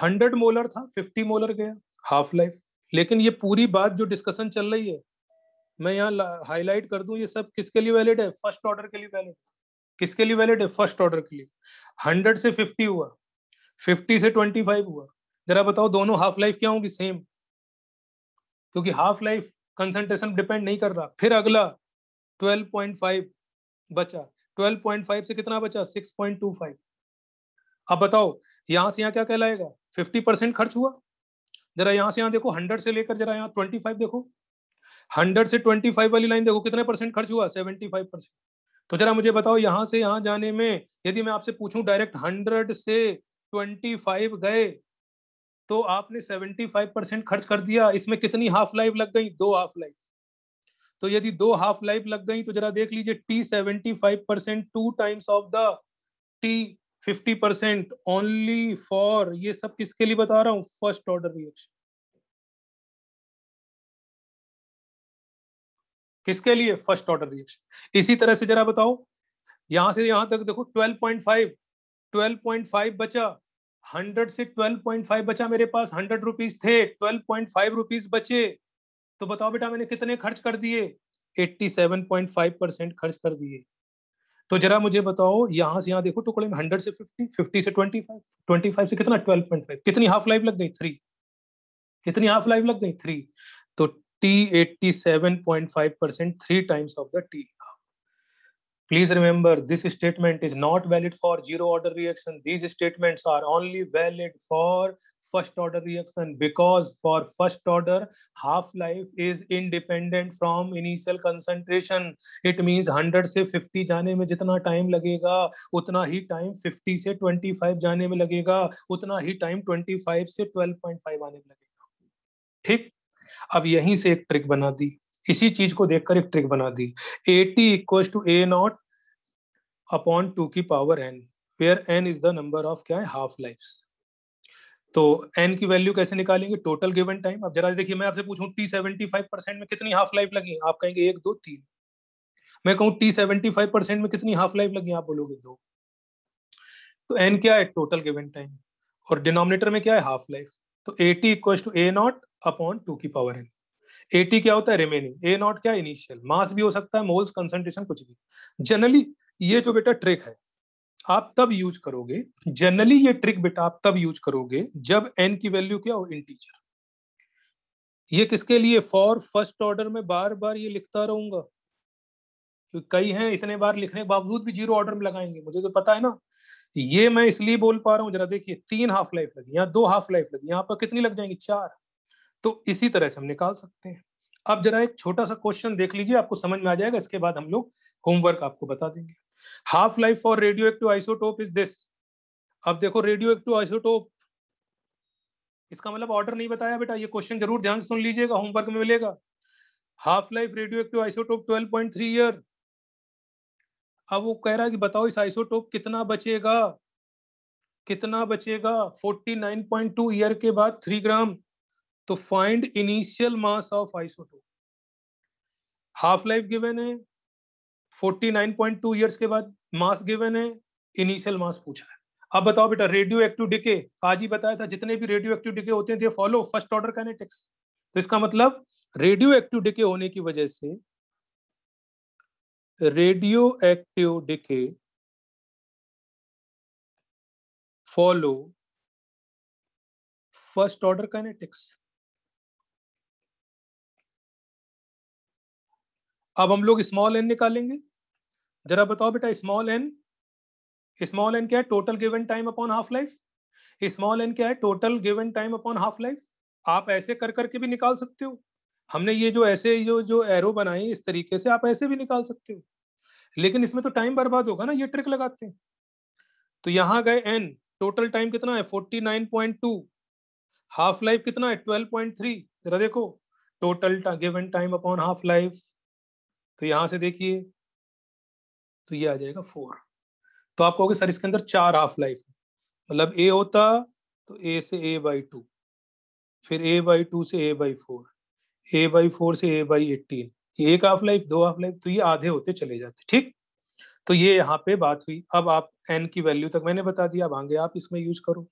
हंड्रेड मोलर था फिफ्टी मोलर गया हाफ लाइफ लेकिन ये पूरी बात जो डिस्कशन चल रही है मैं यहाँ हाईलाइट कर दूं ये सब किसके लिए वैलिड है फर्स्ट ऑर्डर के लिए वैलिड किसके लिए वैलिड है फर्स्ट ऑर्डर के लिए हंड्रेड से फिफ्टी हुआ फिफ्टी से ट्वेंटी फाइव हुआ जरा बताओ दोनों हाफ लाइफ क्या होंगी सेम क्योंकि हाफ लाइफ कंसेंट्रेशन डिपेंड नहीं कर रहा फिर अगला ट्वेल्व पॉइंट फाइव बचा ट्वेल्व पॉइंट फाइव से कितना बचा सिक्स पॉइंट टू फाइव अब बताओ यहां से यहाँ क्या कहलाएगा फिफ्टी परसेंट खर्च हुआ जरा यहां से यहां देखो हंड्रेड से लेकर जरा यहाँ ट्वेंटी फाइव देखो हंड्रेड से ट्वेंटी फाइव वाली लाइन देखो कितने परसेंट खर्च हुआ सेवेंटी फाइव परसेंट तो जरा मुझे बताओ यहां से यहां जाने में यदि मैं आपसे पूछूं डायरेक्ट हंड्रेड से ट्वेंटी फाइव गए तो आपने सेवेंटी फाइव परसेंट खर्च कर दिया इसमें कितनी हाफ लाइफ लग गई दो हाफ लाइफ तो यदि दो हाफ लाइफ लग गई तो जरा देख लीजिए T seventy five percent two times of the T fifty percent only for ये सब किसके लिए बता रहा हूं फर्स्ट ऑर्डर रिएक्शन किसके लिए फर्स्ट ऑर्डर रिएक्शन इसी तरह से जरा बताओ यहां से यहां तक देखो 12.5 12.5 बचा 100 से 12.5 बचा मेरे पास 100 रुपीज थे 12.5 रुपीज बचे तो बताओ बेटा मैंने कितने खर्च कर दिए 87.5 परसेंट खर्च कर दिए तो जरा मुझे बताओ यहाँ से यहाँ देखो टुकड़े में हंड्रेड से फिफ्टी फिफ्टी से ट्वेंटी फाइव ट्वेंटी फाइव से कितना ट्वेल्व पॉइंट फाइव कितनी हाफ लाइफ लग गई थ्री कितनी हाफ लाइफ लग गई थ्री तो T eighty seven point five percent three times of the T Please remember this statement is not valid for zero order reaction. These statements are only valid for first order reaction because for first order half-life is independent from initial concentration. It means 100 se 50 jane mein jitna time lagega utna hi time 50 se 25 jane mein lagega utna hi time 25 se 12.5 aane mein lagega theek ab yahi se ek trick bana di इसी चीज को देखकर एक trick बना दी A T equal to A naught upon two की power N where N is the number of क्या है हाफ लाइफ तो एन की वैल्यू कैसे निकालेंगे टोटल गिवन टाइम अब जरा देखिए मैं आपसे पूछूं टी सेवेंटी फाइव परसेंट में कितनी हाफ लाइफ लगी आप कहेंगे एक दो तीन मैं कहूं टी सेवेंटी फाइव परसेंट में कितनी हाफ लाइफ लगी आप बोलोगे दो तो एन क्या है टोटल गिवन टाइम और डिनोमिनेटर में क्या है हाफ लाइफ तो A T equal to A naught upon two की पावर एन एटी क्या होता है रिमेनिंग ए नॉट क्या इनिशियल मास भी हो सकता है मोल्स कंसेंट्रेशन कुछ भी जनरली ये जो बेटा ट्रिक है आप तब यूज करोगे जनरली ये ट्रिक बेटा आप तब यूज करोगे जब एन की वैल्यू क्या हो इंटीजर ये किसके लिए फॉर फर्स्ट ऑर्डर में बार बार ये लिखता रहूंगा तो कई हैं इतने बार लिखने के बावजूद भी जीरो ऑर्डर में लगाएंगे मुझे तो पता है ना ये मैं इसलिए बोल पा रहा हूँ जरा देखिए तीन हाफ लाइफ लगी यहाँ दो हाफ लाइफ लगी यहाँ पर कितनी लग जाएंगी चार तो इसी तरह से हम निकाल सकते हैं अब जरा एक छोटा सा क्वेश्चन देख लीजिए आपको समझ में आ जाएगा इसके बाद हम लोग होमवर्क आपको बता देंगे half life for radioactive isotope is this अब देखो रेडियो एक्टिव आइसोटोप इसका मतलब ऑर्डर नहीं बताया बेटा ये क्वेश्चन जरूर ध्यान से सुन लीजिएगा होमवर्क में मिलेगा half life radioactive isotope twelve point three year अब वो कह रहा है कि बताओ इस आइसोटोप कितना बचेगा कितना बचेगा forty nine point two year के बाद थ्री ग्राम तो find initial mass of isotope half life given है 49.2 इयर्स के बाद मास गिवन है इनिशियल मास पूछा है अब बताओ बेटा रेडियो एक्टिव डिके आज ही बताया था जितने भी रेडियो एक्टिव डिके होते हैं फॉलो फर्स्ट ऑर्डर काइनेटिक्स तो इसका मतलब रेडियो एक्टिव डिके होने की वजह से radioactive decay follow first order kinetics अब हम लोग स्मॉल एन निकालेंगे जरा बताओ बेटा स्मॉल एन स्मॉल एन क्या है total given time upon half life small N क्या है total given time upon half life आप ऐसे कर करके भी निकाल सकते हो हमने ये जो ऐसे जो जो एरो बनाए इस तरीके से आप ऐसे भी निकाल सकते हो लेकिन इसमें तो टाइम बर्बाद होगा ना ये ट्रिक लगाते हैं तो यहाँ गए एन टोटल टाइम कितना है forty nine point two half life कितना है ट्वेल्व पॉइंट थ्री जरा देखो total given time upon half life तो यहां से देखिए तो ये आ जाएगा फोर तो आप कहोगे सर इसके अंदर चार हाफ लाइफ है मतलब ए होता तो ए से ए बाई टू फिर ए बाई टू से A by four A by four से ए बाई एटीन ये एक हाफ लाइफ दो हाफ लाइफ तो ये आधे होते चले जाते ठीक तो ये यहाँ पे बात हुई अब आप एन की वैल्यू तक मैंने बता दिया अब आगे आप इसमें यूज करो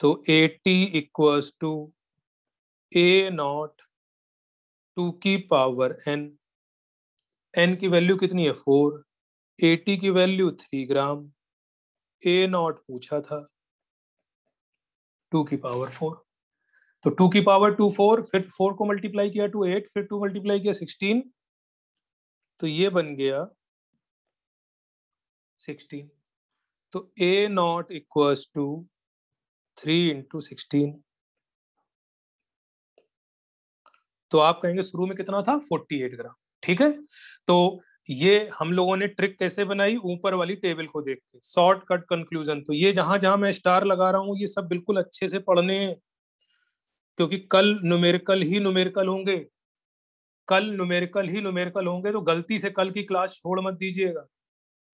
तो A T equals to A naught two की पावर एन एन की वैल्यू कितनी है फोर ए टी की value three gram A naught पूछा था टू की पावर फोर तो टू की पावर टू फोर फिर फोर को मल्टीप्लाई किया टू एट फिर टू मल्टीप्लाई किया सिक्सटीन तो ये बन गया सिक्सटीन तो A naught equals to three into sixteen तो आप कहेंगे शुरू में कितना था 48 ग्राम ठीक है तो ये हम लोगों ने ट्रिक कैसे बनाई ऊपर वाली टेबल को देख के शॉर्टकट कंक्लूजन तो ये जहां जहां मैं स्टार लगा रहा हूँ ये सब बिल्कुल अच्छे से पढ़ने क्योंकि कल न्यूमेरिकल ही न्यूमेरिकल होंगे कल न्यूमेरिकल ही न्यूमेरिकल होंगे तो गलती से कल की क्लास छोड़ मत दीजिएगा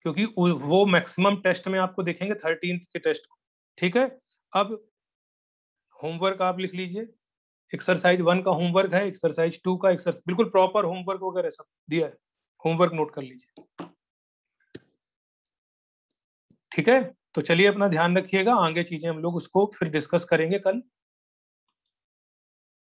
क्योंकि वो मैक्सिमम टेस्ट में आपको देखेंगे थर्टीन के टेस्ट को ठीक है अब होमवर्क आप लिख लीजिए एक्सरसाइज वन का होमवर्क है एक्सरसाइज टू का एक्सरसाइज बिल्कुल प्रॉपर होमवर्क वगैरह सब दिया है होमवर्क नोट कर लीजिए ठीक है तो चलिए अपना ध्यान रखिएगा आगे चीजें हम लोग उसको फिर डिस्कस करेंगे कल